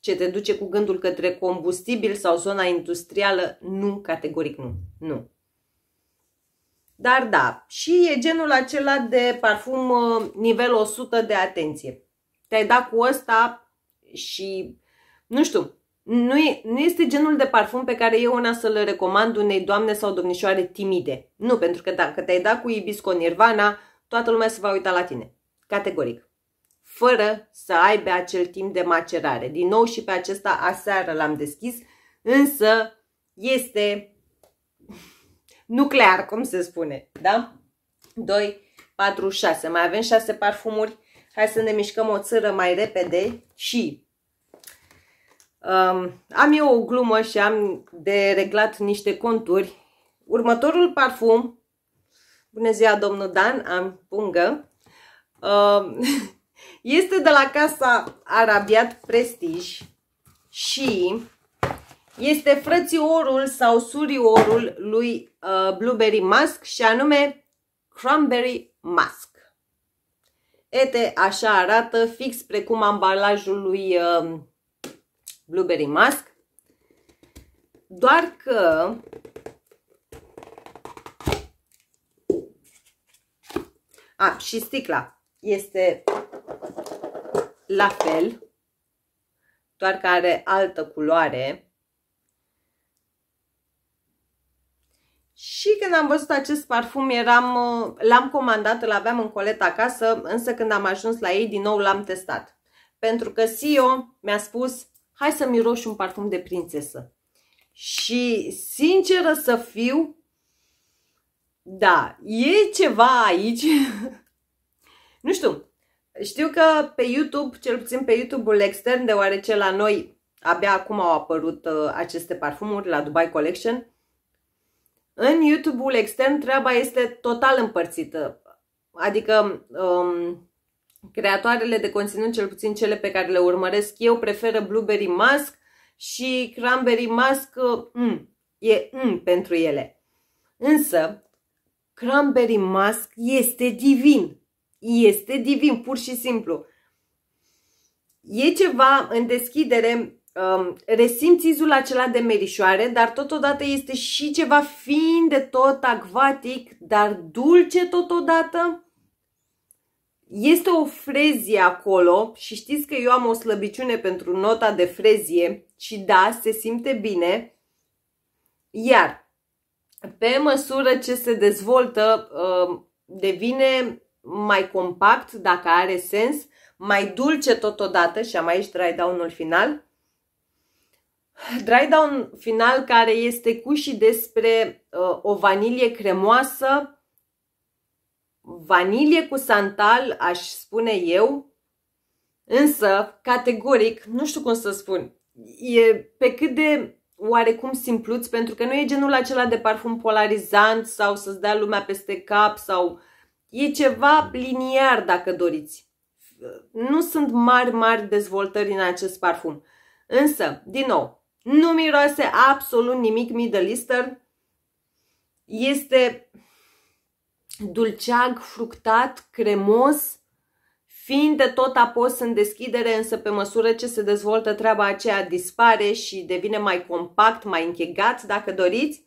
ce te duce cu gândul către combustibil sau zona industrială, nu, categoric nu, nu. Dar da, și e genul acela de parfum uh, nivel 100 de atenție. Te-ai dat cu ăsta și, nu știu, nu, e, nu este genul de parfum pe care eu una să-l recomand unei doamne sau domnișoare timide. Nu, pentru că dacă te-ai dat cu ibisco nirvana, toată lumea se va uita la tine. Categoric. Fără să aibă acel timp de macerare. Din nou și pe acesta aseară l-am deschis, însă este nuclear, cum se spune. Da? 2, 4, 6. Mai avem 6 parfumuri. Hai să ne mișcăm o țără mai repede și Um, am eu o glumă și am de reglat niște conturi. Următorul parfum, bună ziua domnul Dan, am pungă, um, [LAUGHS] este de la casa Arabiat Prestige și este frățiorul sau suriorul lui uh, Blueberry Mask și anume Cranberry Mask. Ete, așa arată, fix precum ambalajul lui... Uh, Blueberry Mask. Doar că A, și sticla este la fel, doar că are altă culoare. Și când am văzut acest parfum, eram, l-am comandat, îl aveam în colet acasă, însă când am ajuns la ei, din nou l-am testat. Pentru că Sio mi-a spus hai să miroși un parfum de prințesă. Și sinceră să fiu, da, e ceva aici. [LAUGHS] nu știu, știu că pe YouTube, cel puțin pe YouTube-ul extern, deoarece la noi abia acum au apărut uh, aceste parfumuri la Dubai Collection, în YouTube-ul extern treaba este total împărțită. Adică um, Creatoarele de conținut, cel puțin cele pe care le urmăresc eu, preferă Blueberry Mask și Cranberry Mask uh, mm, e mm pentru ele. Însă, Cranberry Mask este divin. Este divin, pur și simplu. E ceva în deschidere, um, resimți izul acela de merișoare, dar totodată este și ceva fin de tot, acvatic, dar dulce totodată este o frezie acolo și știți că eu am o slăbiciune pentru nota de frezie și da, se simte bine. Iar pe măsură ce se dezvoltă, uh, devine mai compact, dacă are sens, mai dulce totodată și am aici dry down-ul final. Dry down final care este cu și despre uh, o vanilie cremoasă, vanilie cu santal, aș spune eu, însă, categoric, nu știu cum să spun, e pe cât de oarecum simpluț, pentru că nu e genul acela de parfum polarizant sau să-ți dea lumea peste cap sau e ceva liniar dacă doriți. Nu sunt mari, mari dezvoltări în acest parfum. Însă, din nou, nu miroase absolut nimic Middle Eastern. Este dulceag, fructat, cremos, fiind de tot apos în deschidere, însă pe măsură ce se dezvoltă treaba aceea dispare și devine mai compact, mai închegat, dacă doriți.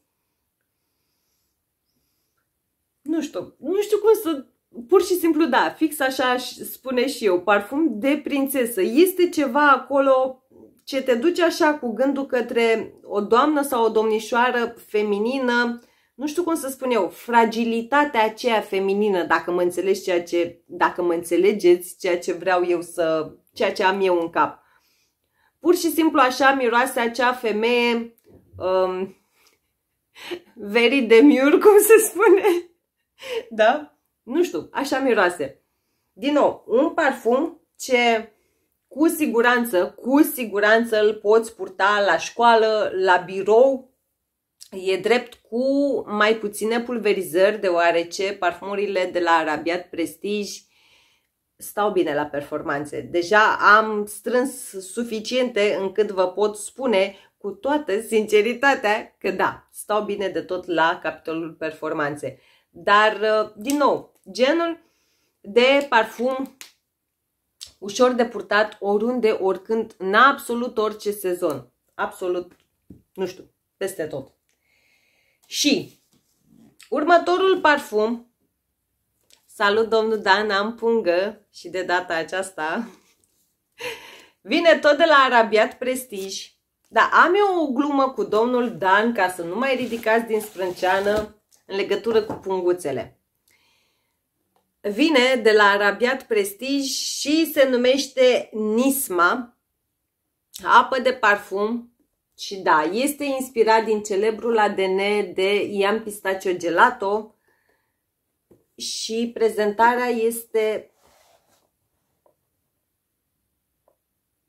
Nu știu, nu știu cum să... Pur și simplu, da, fix așa spune și eu, parfum de prințesă. Este ceva acolo ce te duce așa cu gândul către o doamnă sau o domnișoară feminină, nu știu cum să spun eu, fragilitatea aceea feminină, dacă mă înțelegi ceea ce, dacă mă înțelegeți ceea ce vreau eu să, ceea ce am eu în cap. Pur și simplu așa miroase acea femeie um, very miur, cum se spune. da? Nu știu, așa miroase. Din nou, un parfum ce cu siguranță, cu siguranță îl poți purta la școală, la birou, E drept cu mai puține pulverizări, deoarece parfumurile de la Arabiat Prestige stau bine la performanțe. Deja am strâns suficiente încât vă pot spune cu toată sinceritatea că da, stau bine de tot la capitolul performanțe. Dar, ă, din nou, genul de parfum ușor de purtat oriunde, oricând, în absolut orice sezon. Absolut, nu știu, peste tot. Și următorul parfum, salut domnul Dan, am pungă și de data aceasta, vine tot de la Arabiat Prestige. Da, am eu o glumă cu domnul Dan ca să nu mai ridicați din sprânceană în legătură cu punguțele. Vine de la Arabiat Prestige și se numește Nisma, apă de parfum și da, este inspirat din celebrul ADN de Ian Pistaccio Gelato și prezentarea este...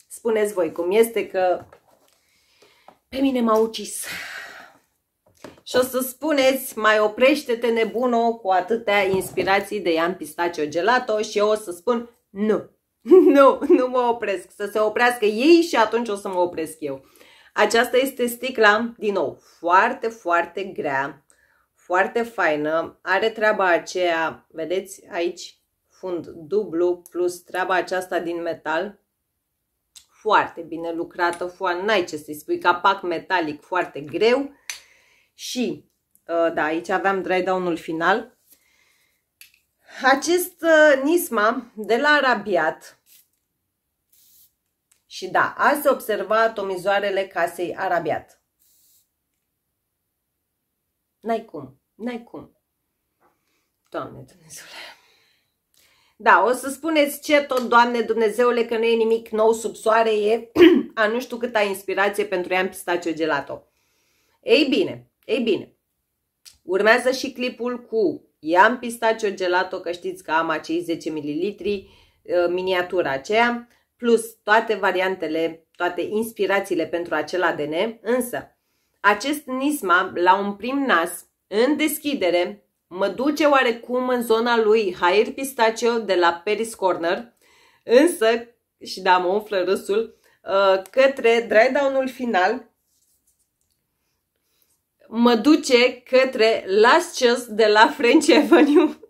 Spuneți voi cum este că pe mine m-a ucis. Și o să spuneți, mai oprește-te nebuno cu atâtea inspirații de Ian Pistaccio Gelato și eu o să spun nu. [LAUGHS] Nu, nu mă opresc. Să se oprească ei și atunci o să mă opresc eu. Aceasta este sticla, din nou, foarte, foarte grea, foarte faină. Are treaba aceea, vedeți aici, fund dublu plus treaba aceasta din metal. Foarte bine lucrată, foarte, n-ai ce să-i spui, capac metalic foarte greu. Și, uh, da, aici aveam dry down-ul final. Acest uh, nisma de la Arabiat, și da, azi se observa atomizoarele casei arabiat. N-ai cum, n-ai cum. Doamne Dumnezeule. Da, o să spuneți ce tot, Doamne Dumnezeule, că nu e nimic nou sub soare, e [CLEARS THROAT] a nu știu câta inspirație pentru ea în pistaciu gelato. Ei bine, ei bine. Urmează și clipul cu ea în pistacio gelato, că știți că am acei 10 ml, uh, miniatura aceea plus toate variantele, toate inspirațiile pentru acel ADN, însă acest nisma la un prim nas, în deschidere, mă duce oarecum în zona lui Hair Pistachio de la Paris Corner, însă, și da, mă umflă râsul, uh, către dry down-ul final, mă duce către Last Chance de la French Avenue. [LAUGHS]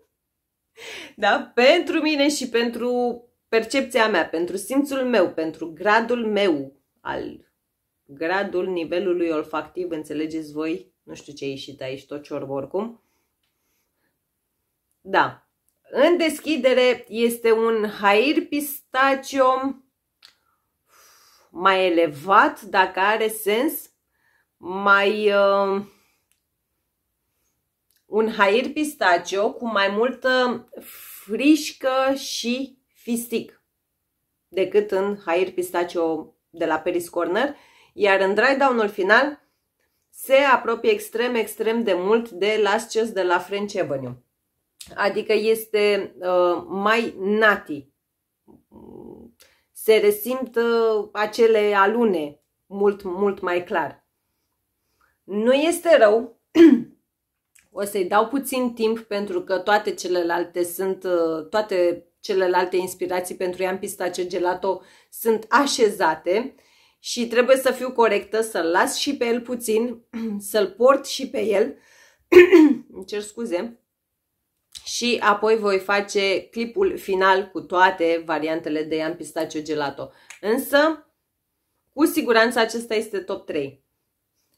Da? Pentru mine și pentru percepția mea, pentru simțul meu, pentru gradul meu al gradul nivelului olfactiv, înțelegeți voi? Nu știu ce a ieșit aici, tot ciorbă oricum. Da. În deschidere este un hair pistacium mai elevat, dacă are sens, mai uh, un hair pistachio cu mai multă frișcă și fistic decât în Hair Pistachio de la Peris Corner, iar în dry down-ul final se apropie extrem, extrem de mult de Last Chess de la French Avenue. Adică este uh, mai nati. Se resimt uh, acele alune mult, mult mai clar. Nu este rău. [CLEARS THROAT] O să-i dau puțin timp pentru că toate celelalte sunt, uh, toate celelalte inspirații pentru Ian Pistace Gelato sunt așezate și trebuie să fiu corectă, să-l las și pe el puțin, [CLEARS THROAT] să-l port și pe el, [CLEARS THROAT] îmi cer scuze, și apoi voi face clipul final cu toate variantele de Ian Pistace Gelato. Însă, cu siguranță acesta este top 3.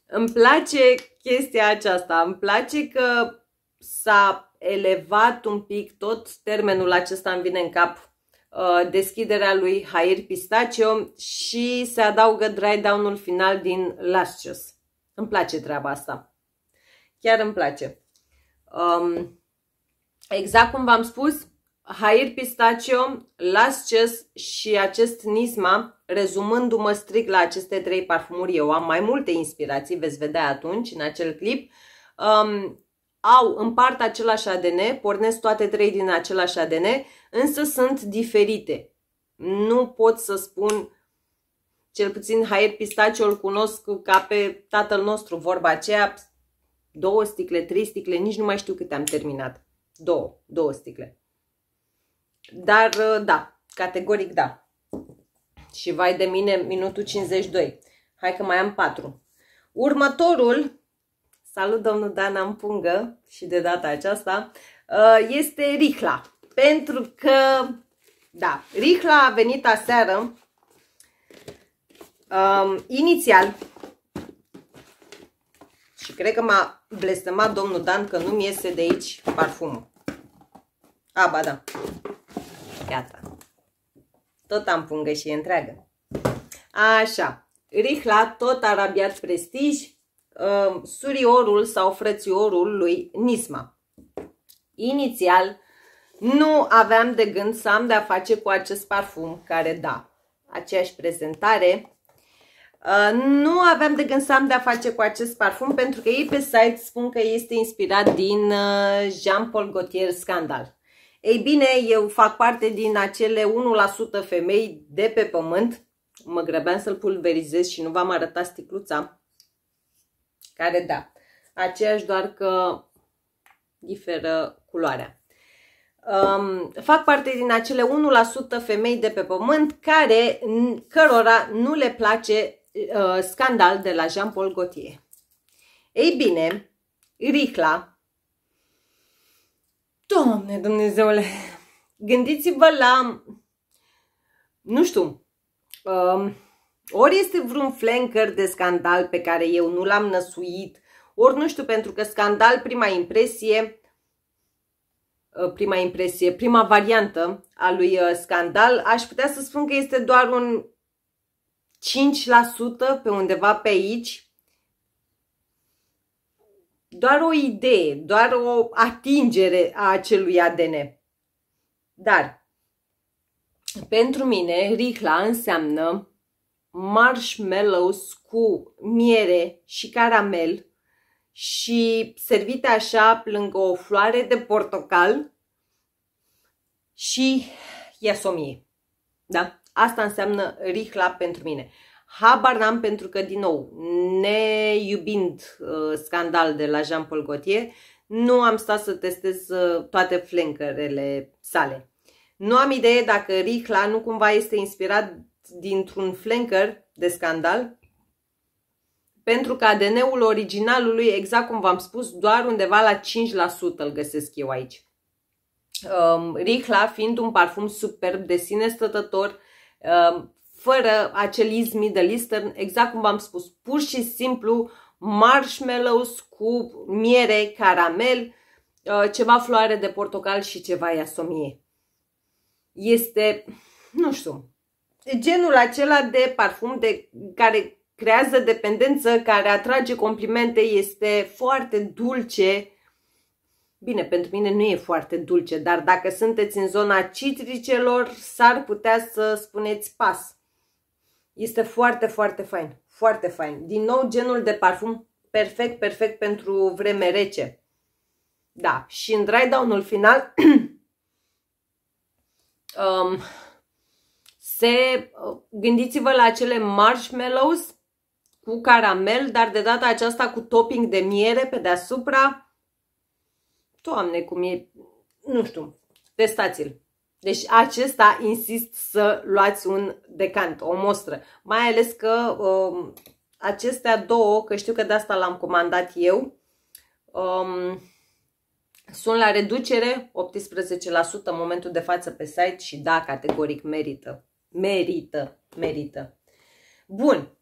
Îmi place chestia aceasta, îmi place că s-a elevat un pic, tot termenul acesta îmi vine în cap, uh, deschiderea lui Hair Pistachio și se adaugă dry down-ul final din Lascius. Îmi place treaba asta. Chiar îmi place. Um, exact cum v-am spus, Hair Pistachio, Lascius și acest Nisma, rezumându-mă strict la aceste trei parfumuri, eu am mai multe inspirații, veți vedea atunci în acel clip, um, au, parte același ADN, pornesc toate trei din același ADN, însă sunt diferite. Nu pot să spun, cel puțin Haier Pistaciu îl cunosc ca pe tatăl nostru, vorba aceea, două sticle, trei sticle, nici nu mai știu câte am terminat. Două, două sticle. Dar uh, da, categoric da. Și vai de mine, minutul 52. Hai că mai am patru. Următorul Salut, domnul Dan Ampungă și de data aceasta uh, este Rihla. Pentru că, da, Rihla a venit aseară. Um, inițial, și cred că m-a blestemat domnul Dan că nu-mi iese de aici parfumul. A, ba da. Gata. Tot am pungă și e întreagă. Așa. Rihla, tot arabiat prestigi uh, suriorul sau frățiorul lui Nisma. Inițial, nu aveam de gând să am de-a face cu acest parfum care da aceeași prezentare. Uh, nu aveam de gând să am de-a face cu acest parfum pentru că ei pe site spun că este inspirat din uh, Jean-Paul Gaultier Scandal. Ei bine, eu fac parte din acele 1% femei de pe pământ. Mă grăbeam să-l pulverizez și nu v-am arătat sticluța care da, aceeași doar că diferă culoarea. Um, fac parte din acele 1% femei de pe pământ care, cărora nu le place uh, scandal de la Jean-Paul Gaultier. Ei bine, Ricla, Doamne Dumnezeule, gândiți-vă la, nu știu, um, ori este vreun flanker de scandal pe care eu nu l-am năsuit, ori nu știu, pentru că scandal, prima impresie, uh, prima impresie, prima variantă a lui uh, scandal, aș putea să spun că este doar un 5% pe undeva pe aici. Doar o idee, doar o atingere a acelui ADN. Dar, pentru mine, rihla înseamnă marshmallows cu miere și caramel și servite așa lângă o floare de portocal și iasomie. Da? Asta înseamnă rihla pentru mine. Habar n-am pentru că, din nou, ne iubind uh, scandal de la Jean-Paul Gaultier, nu am stat să testez uh, toate flencărele sale. Nu am idee dacă rihla nu cumva este inspirat dintr-un flanker de scandal, pentru că ADN-ul originalului, exact cum v-am spus, doar undeva la 5% îl găsesc eu aici. Um, Rihla fiind un parfum superb de sine stătător, um, fără acel izmi de Eastern, exact cum v-am spus, pur și simplu marshmallows cu miere, caramel, uh, ceva floare de portocal și ceva iasomie. Este, nu știu, genul acela de parfum de, care creează dependență, care atrage complimente, este foarte dulce. Bine, pentru mine nu e foarte dulce, dar dacă sunteți în zona citricelor, s-ar putea să spuneți pas. Este foarte, foarte fain. Foarte fain. Din nou, genul de parfum perfect, perfect pentru vreme rece. Da, și în dry down-ul final [CLEARS THROAT] um, se, uh, gândiți-vă la acele marshmallows cu caramel, dar de data aceasta cu topping de miere pe deasupra. Doamne, cum e, nu știu, testați-l. Deci acesta insist să luați un decant, o mostră. Mai ales că um, acestea două, că știu că de asta l-am comandat eu, um, sunt la reducere 18% în momentul de față pe site și da, categoric merită merită, merită. Bun,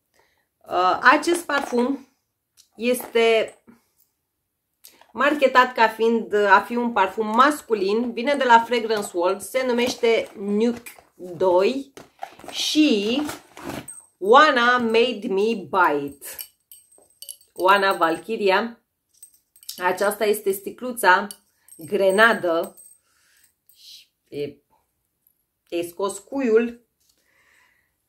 uh, acest parfum este marketat ca fiind a fi un parfum masculin, vine de la Fragrance World, se numește Nuke 2 și Oana Made Me Buy It. Oana Valkyria. Aceasta este sticluța grenadă. E, e scos cuiul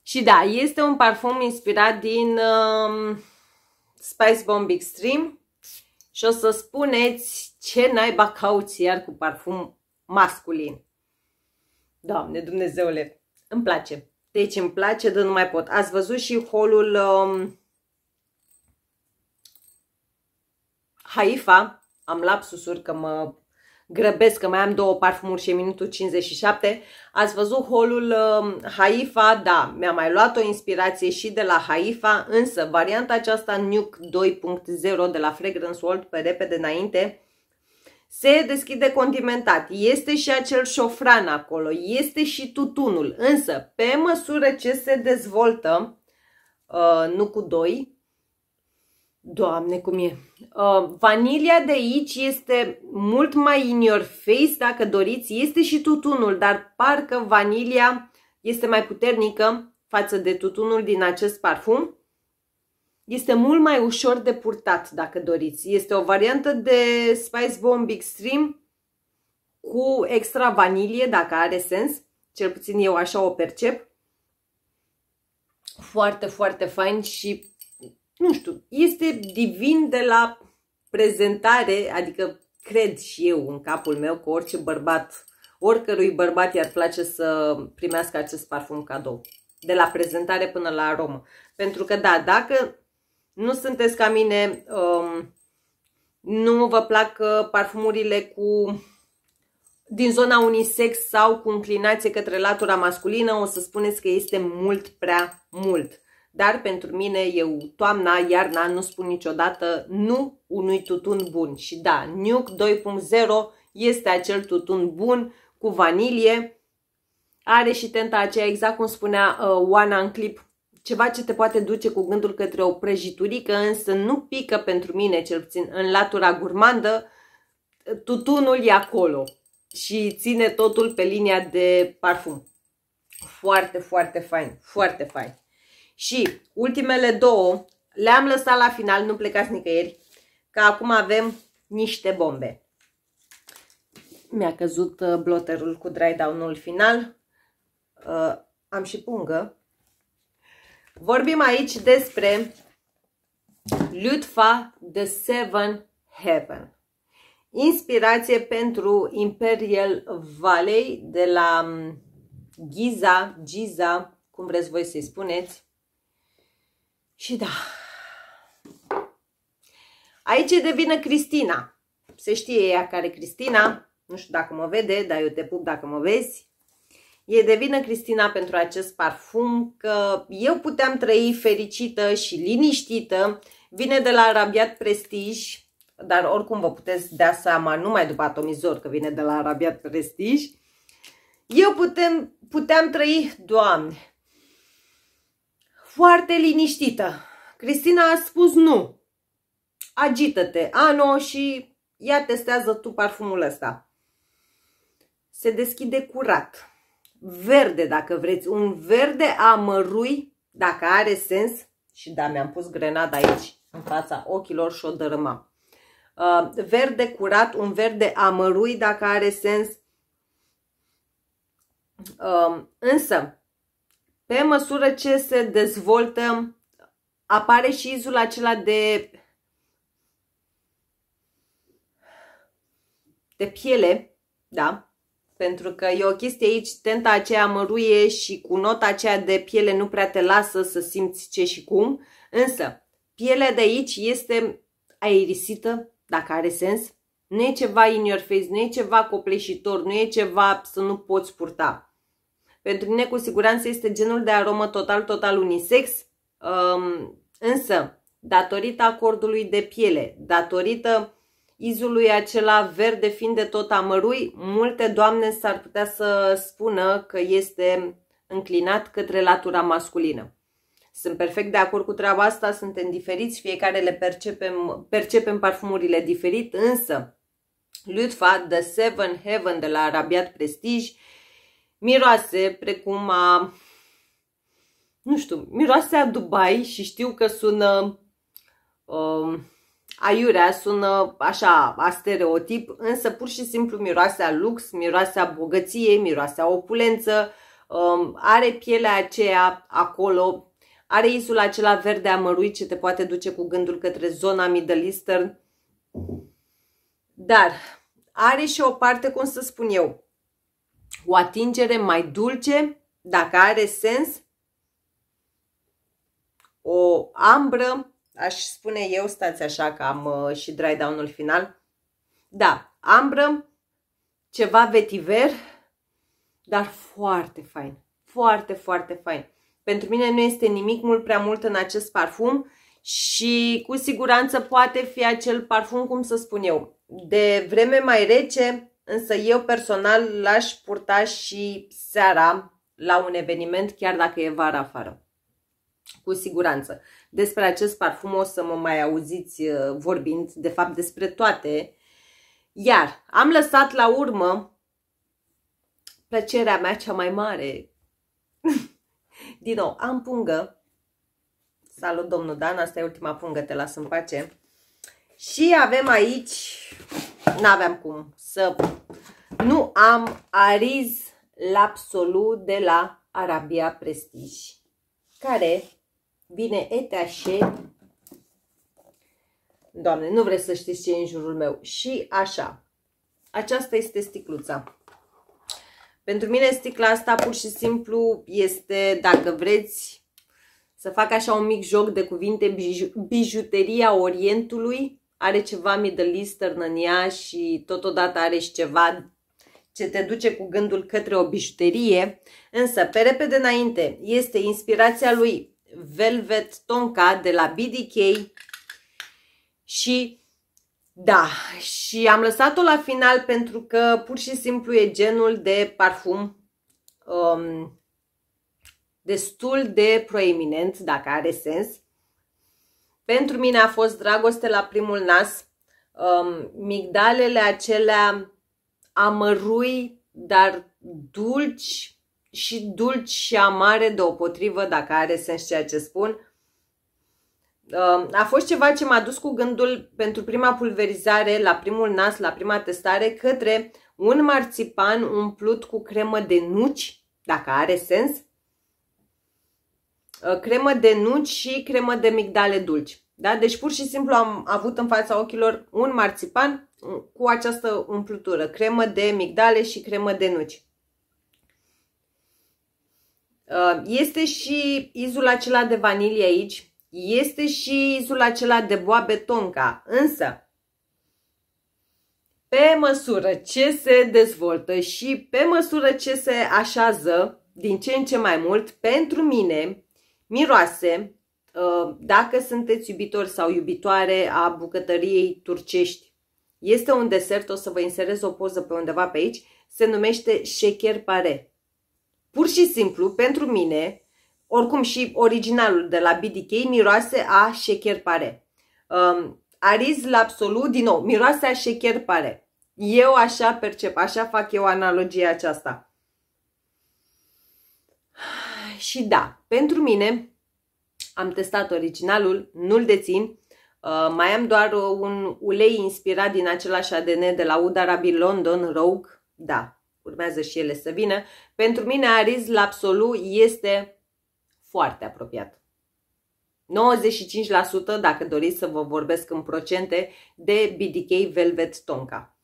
și da, este un parfum inspirat din um, Spice Bomb Extreme și o să spuneți ce naiba cauți iar cu parfum masculin. Doamne Dumnezeule, îmi place. Deci îmi place de nu mai pot. Ați văzut și holul um, Haifa. Am lapsusuri că mă grăbesc că mai am două parfumuri și e minutul 57. Ați văzut holul uh, Haifa? Da, mi-a mai luat o inspirație și de la Haifa, însă varianta aceasta Nuke 2.0 de la Fragrance World pe repede înainte se deschide condimentat. Este și acel șofran acolo, este și tutunul, însă pe măsură ce se dezvoltă uh, nu cu 2, Doamne, cum e! Uh, vanilia de aici este mult mai in your face, dacă doriți. Este și tutunul, dar parcă vanilia este mai puternică față de tutunul din acest parfum. Este mult mai ușor de purtat, dacă doriți. Este o variantă de Spice Bomb Extreme cu extra vanilie, dacă are sens. Cel puțin eu așa o percep. Foarte, foarte fain și nu știu, este divin de la prezentare, adică cred și eu în capul meu că orice bărbat, oricărui bărbat i-ar place să primească acest parfum cadou. De la prezentare până la aromă. Pentru că da, dacă nu sunteți ca mine, um, nu vă plac uh, parfumurile cu din zona unisex sau cu înclinație către latura masculină, o să spuneți că este mult prea mult dar pentru mine eu toamna, iarna nu spun niciodată nu unui tutun bun. Și da, Nuke 2.0 este acel tutun bun cu vanilie, are și tenta aceea, exact cum spunea uh, Oana în clip, ceva ce te poate duce cu gândul către o prăjiturică, însă nu pică pentru mine, cel puțin în latura gurmandă, tutunul e acolo și ține totul pe linia de parfum. Foarte, foarte fain, foarte fain. Și ultimele două le-am lăsat la final, nu plecați nicăieri, că acum avem niște bombe. Mi-a căzut uh, bloterul cu dry down-ul final. Uh, am și pungă. Vorbim aici despre Lutfa The Seven Heaven. Inspirație pentru Imperial Valley de la um, Giza, Giza, cum vreți voi să-i spuneți, și da. Aici e de vină Cristina. Se știe ea care Cristina. Nu știu dacă mă vede, dar eu te pup dacă mă vezi. E de vină Cristina pentru acest parfum, că eu puteam trăi fericită și liniștită. Vine de la Arabiat Prestige, dar oricum vă puteți da seama numai după atomizor că vine de la Arabiat Prestige. Eu putem, puteam trăi, Doamne, foarte liniștită. Cristina a spus nu. Agită-te, ano și ia testează tu parfumul ăsta. Se deschide curat. Verde, dacă vreți, un verde amărui, dacă are sens. Și da, mi-am pus grenada aici, în fața ochilor și o dărâma. Uh, verde curat, un verde amărui, dacă are sens. Uh, însă, pe măsură ce se dezvoltă, apare și izul acela de, de piele, da? Pentru că e o chestie aici, tenta aceea măruie și cu nota aceea de piele nu prea te lasă să simți ce și cum. Însă, pielea de aici este aerisită, dacă are sens. Nu e ceva in your face, nu e ceva copleșitor, nu e ceva să nu poți purta. Pentru mine, cu siguranță, este genul de aromă total-total unisex, um, însă, datorită acordului de piele, datorită izului acela verde fiind de tot amărui, multe doamne s-ar putea să spună că este înclinat către latura masculină. Sunt perfect de acord cu treaba asta, suntem diferiți, fiecare le percepem, percepem parfumurile diferit, însă Lutfa, The Seven Heaven de la Arabiat Prestige, miroase precum a, nu știu, miroase a Dubai și știu că sună uh, aiurea, sună așa a stereotip, însă pur și simplu miroase a lux, miroase a bogăție, miroase a opulență, uh, are pielea aceea acolo, are insula acela verde amărui ce te poate duce cu gândul către zona Middle Eastern, dar are și o parte, cum să spun eu, o atingere mai dulce, dacă are sens, o ambră, aș spune eu, stați așa că am uh, și dry down-ul final, da, ambră, ceva vetiver, dar foarte fain, foarte, foarte fain. Pentru mine nu este nimic mult prea mult în acest parfum și cu siguranță poate fi acel parfum, cum să spun eu, de vreme mai rece, însă eu personal l-aș purta și seara la un eveniment, chiar dacă e vara afară. Cu siguranță. Despre acest parfum o să mă mai auziți uh, vorbind, de fapt despre toate. Iar am lăsat la urmă plăcerea mea cea mai mare. [LAUGHS] Din nou, am pungă. Salut, domnul Dan, asta e ultima pungă, te las în pace. Și avem aici, n-aveam cum să... Nu am ariz lapsolu de la Arabia Prestige, care vine etașe. Doamne, nu vreți să știți ce e în jurul meu. Și așa. Aceasta este sticluța. Pentru mine sticla asta pur și simplu este, dacă vreți, să fac așa un mic joc de cuvinte, biju bijuteria Orientului, are ceva Middle Eastern în ea și totodată are și ceva ce te duce cu gândul către o bijuterie, însă pe repede înainte este inspirația lui Velvet Tonka de la BDK și da, și am lăsat-o la final pentru că pur și simplu e genul de parfum um, destul de proeminent, dacă are sens, pentru mine a fost dragoste la primul nas, um, migdalele acelea amărui, dar dulci și dulci și amare deopotrivă, dacă are sens ceea ce spun. Um, a fost ceva ce m-a dus cu gândul pentru prima pulverizare, la primul nas, la prima testare, către un marțipan umplut cu cremă de nuci, dacă are sens, Uh, cremă de nuci și cremă de migdale dulci. Da? Deci pur și simplu am avut în fața ochilor un marțipan cu această umplutură, cremă de migdale și cremă de nuci. Uh, este și izul acela de vanilie aici, este și izul acela de boabe tonca, însă pe măsură ce se dezvoltă și pe măsură ce se așează din ce în ce mai mult, pentru mine Miroase, uh, dacă sunteți iubitori sau iubitoare a bucătăriei turcești, este un desert, o să vă inserez o poză pe undeva pe aici, se numește șecher pare. Pur și simplu, pentru mine, oricum și originalul de la BDK miroase a șecher pare. Um, ariz la absolut, din nou, miroase a șecher pare. Eu așa percep, așa fac eu analogia aceasta și da, pentru mine, am testat originalul, nu-l dețin, Uh, mai am doar uh, un ulei inspirat din același ADN de la Udarabi London Rogue. Da, urmează și ele să vină. Pentru mine Ariz Lapsolu este foarte apropiat. 95% dacă doriți să vă vorbesc în procente de BDK Velvet Tonka.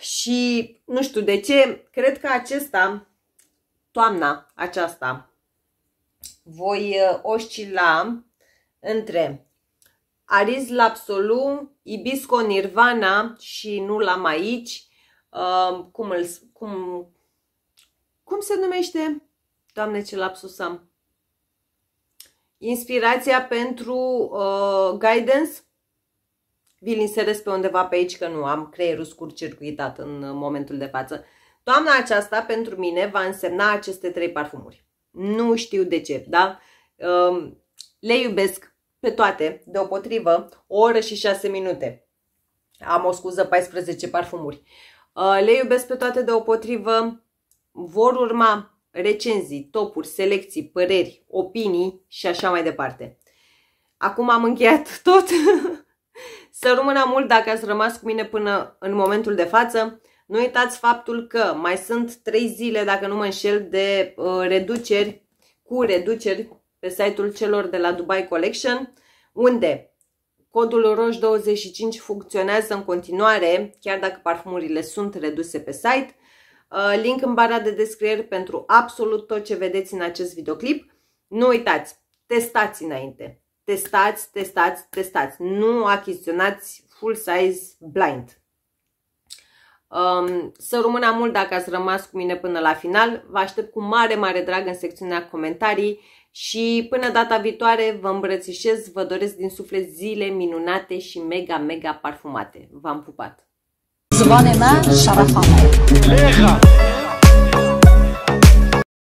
Și nu știu de ce, cred că acesta toamna aceasta voi uh, oscila între Aris Lapsolu, Ibisco Nirvana și nu l-am aici, uh, cum, îl, cum, cum se numește? Doamne, ce lapsus am! Inspirația pentru uh, guidance? Vi-l inserez pe undeva pe aici, că nu am creierul scurt circuitat în uh, momentul de față. Uh, Toamna aceasta pentru mine va însemna aceste trei parfumuri. Nu știu de ce, da? Ehm, le iubesc pe toate, deopotrivă, o oră și șase minute. Am o scuză, 14 parfumuri. Ehm, le iubesc pe toate deopotrivă, vor urma recenzii, topuri, selecții, păreri, opinii și așa mai departe. Acum am încheiat tot. [LAUGHS] Să rămână mult dacă ați rămas cu mine până în momentul de față. Nu uitați faptul că mai sunt 3 zile, dacă nu mă înșel, de uh, reduceri, cu reduceri pe site-ul celor de la Dubai Collection, unde codul ROJ25 funcționează în continuare, chiar dacă parfumurile sunt reduse pe site. Uh, link în bara de descriere pentru absolut tot ce vedeți în acest videoclip. Nu uitați, testați înainte. Testați, testați, testați. Nu achiziționați full size blind. Um, să rămână mult dacă ați rămas cu mine până la final. Vă aștept cu mare, mare drag în secțiunea comentarii și până data viitoare vă îmbrățișez, vă doresc din suflet zile minunate și mega, mega parfumate. V-am pupat! زبان من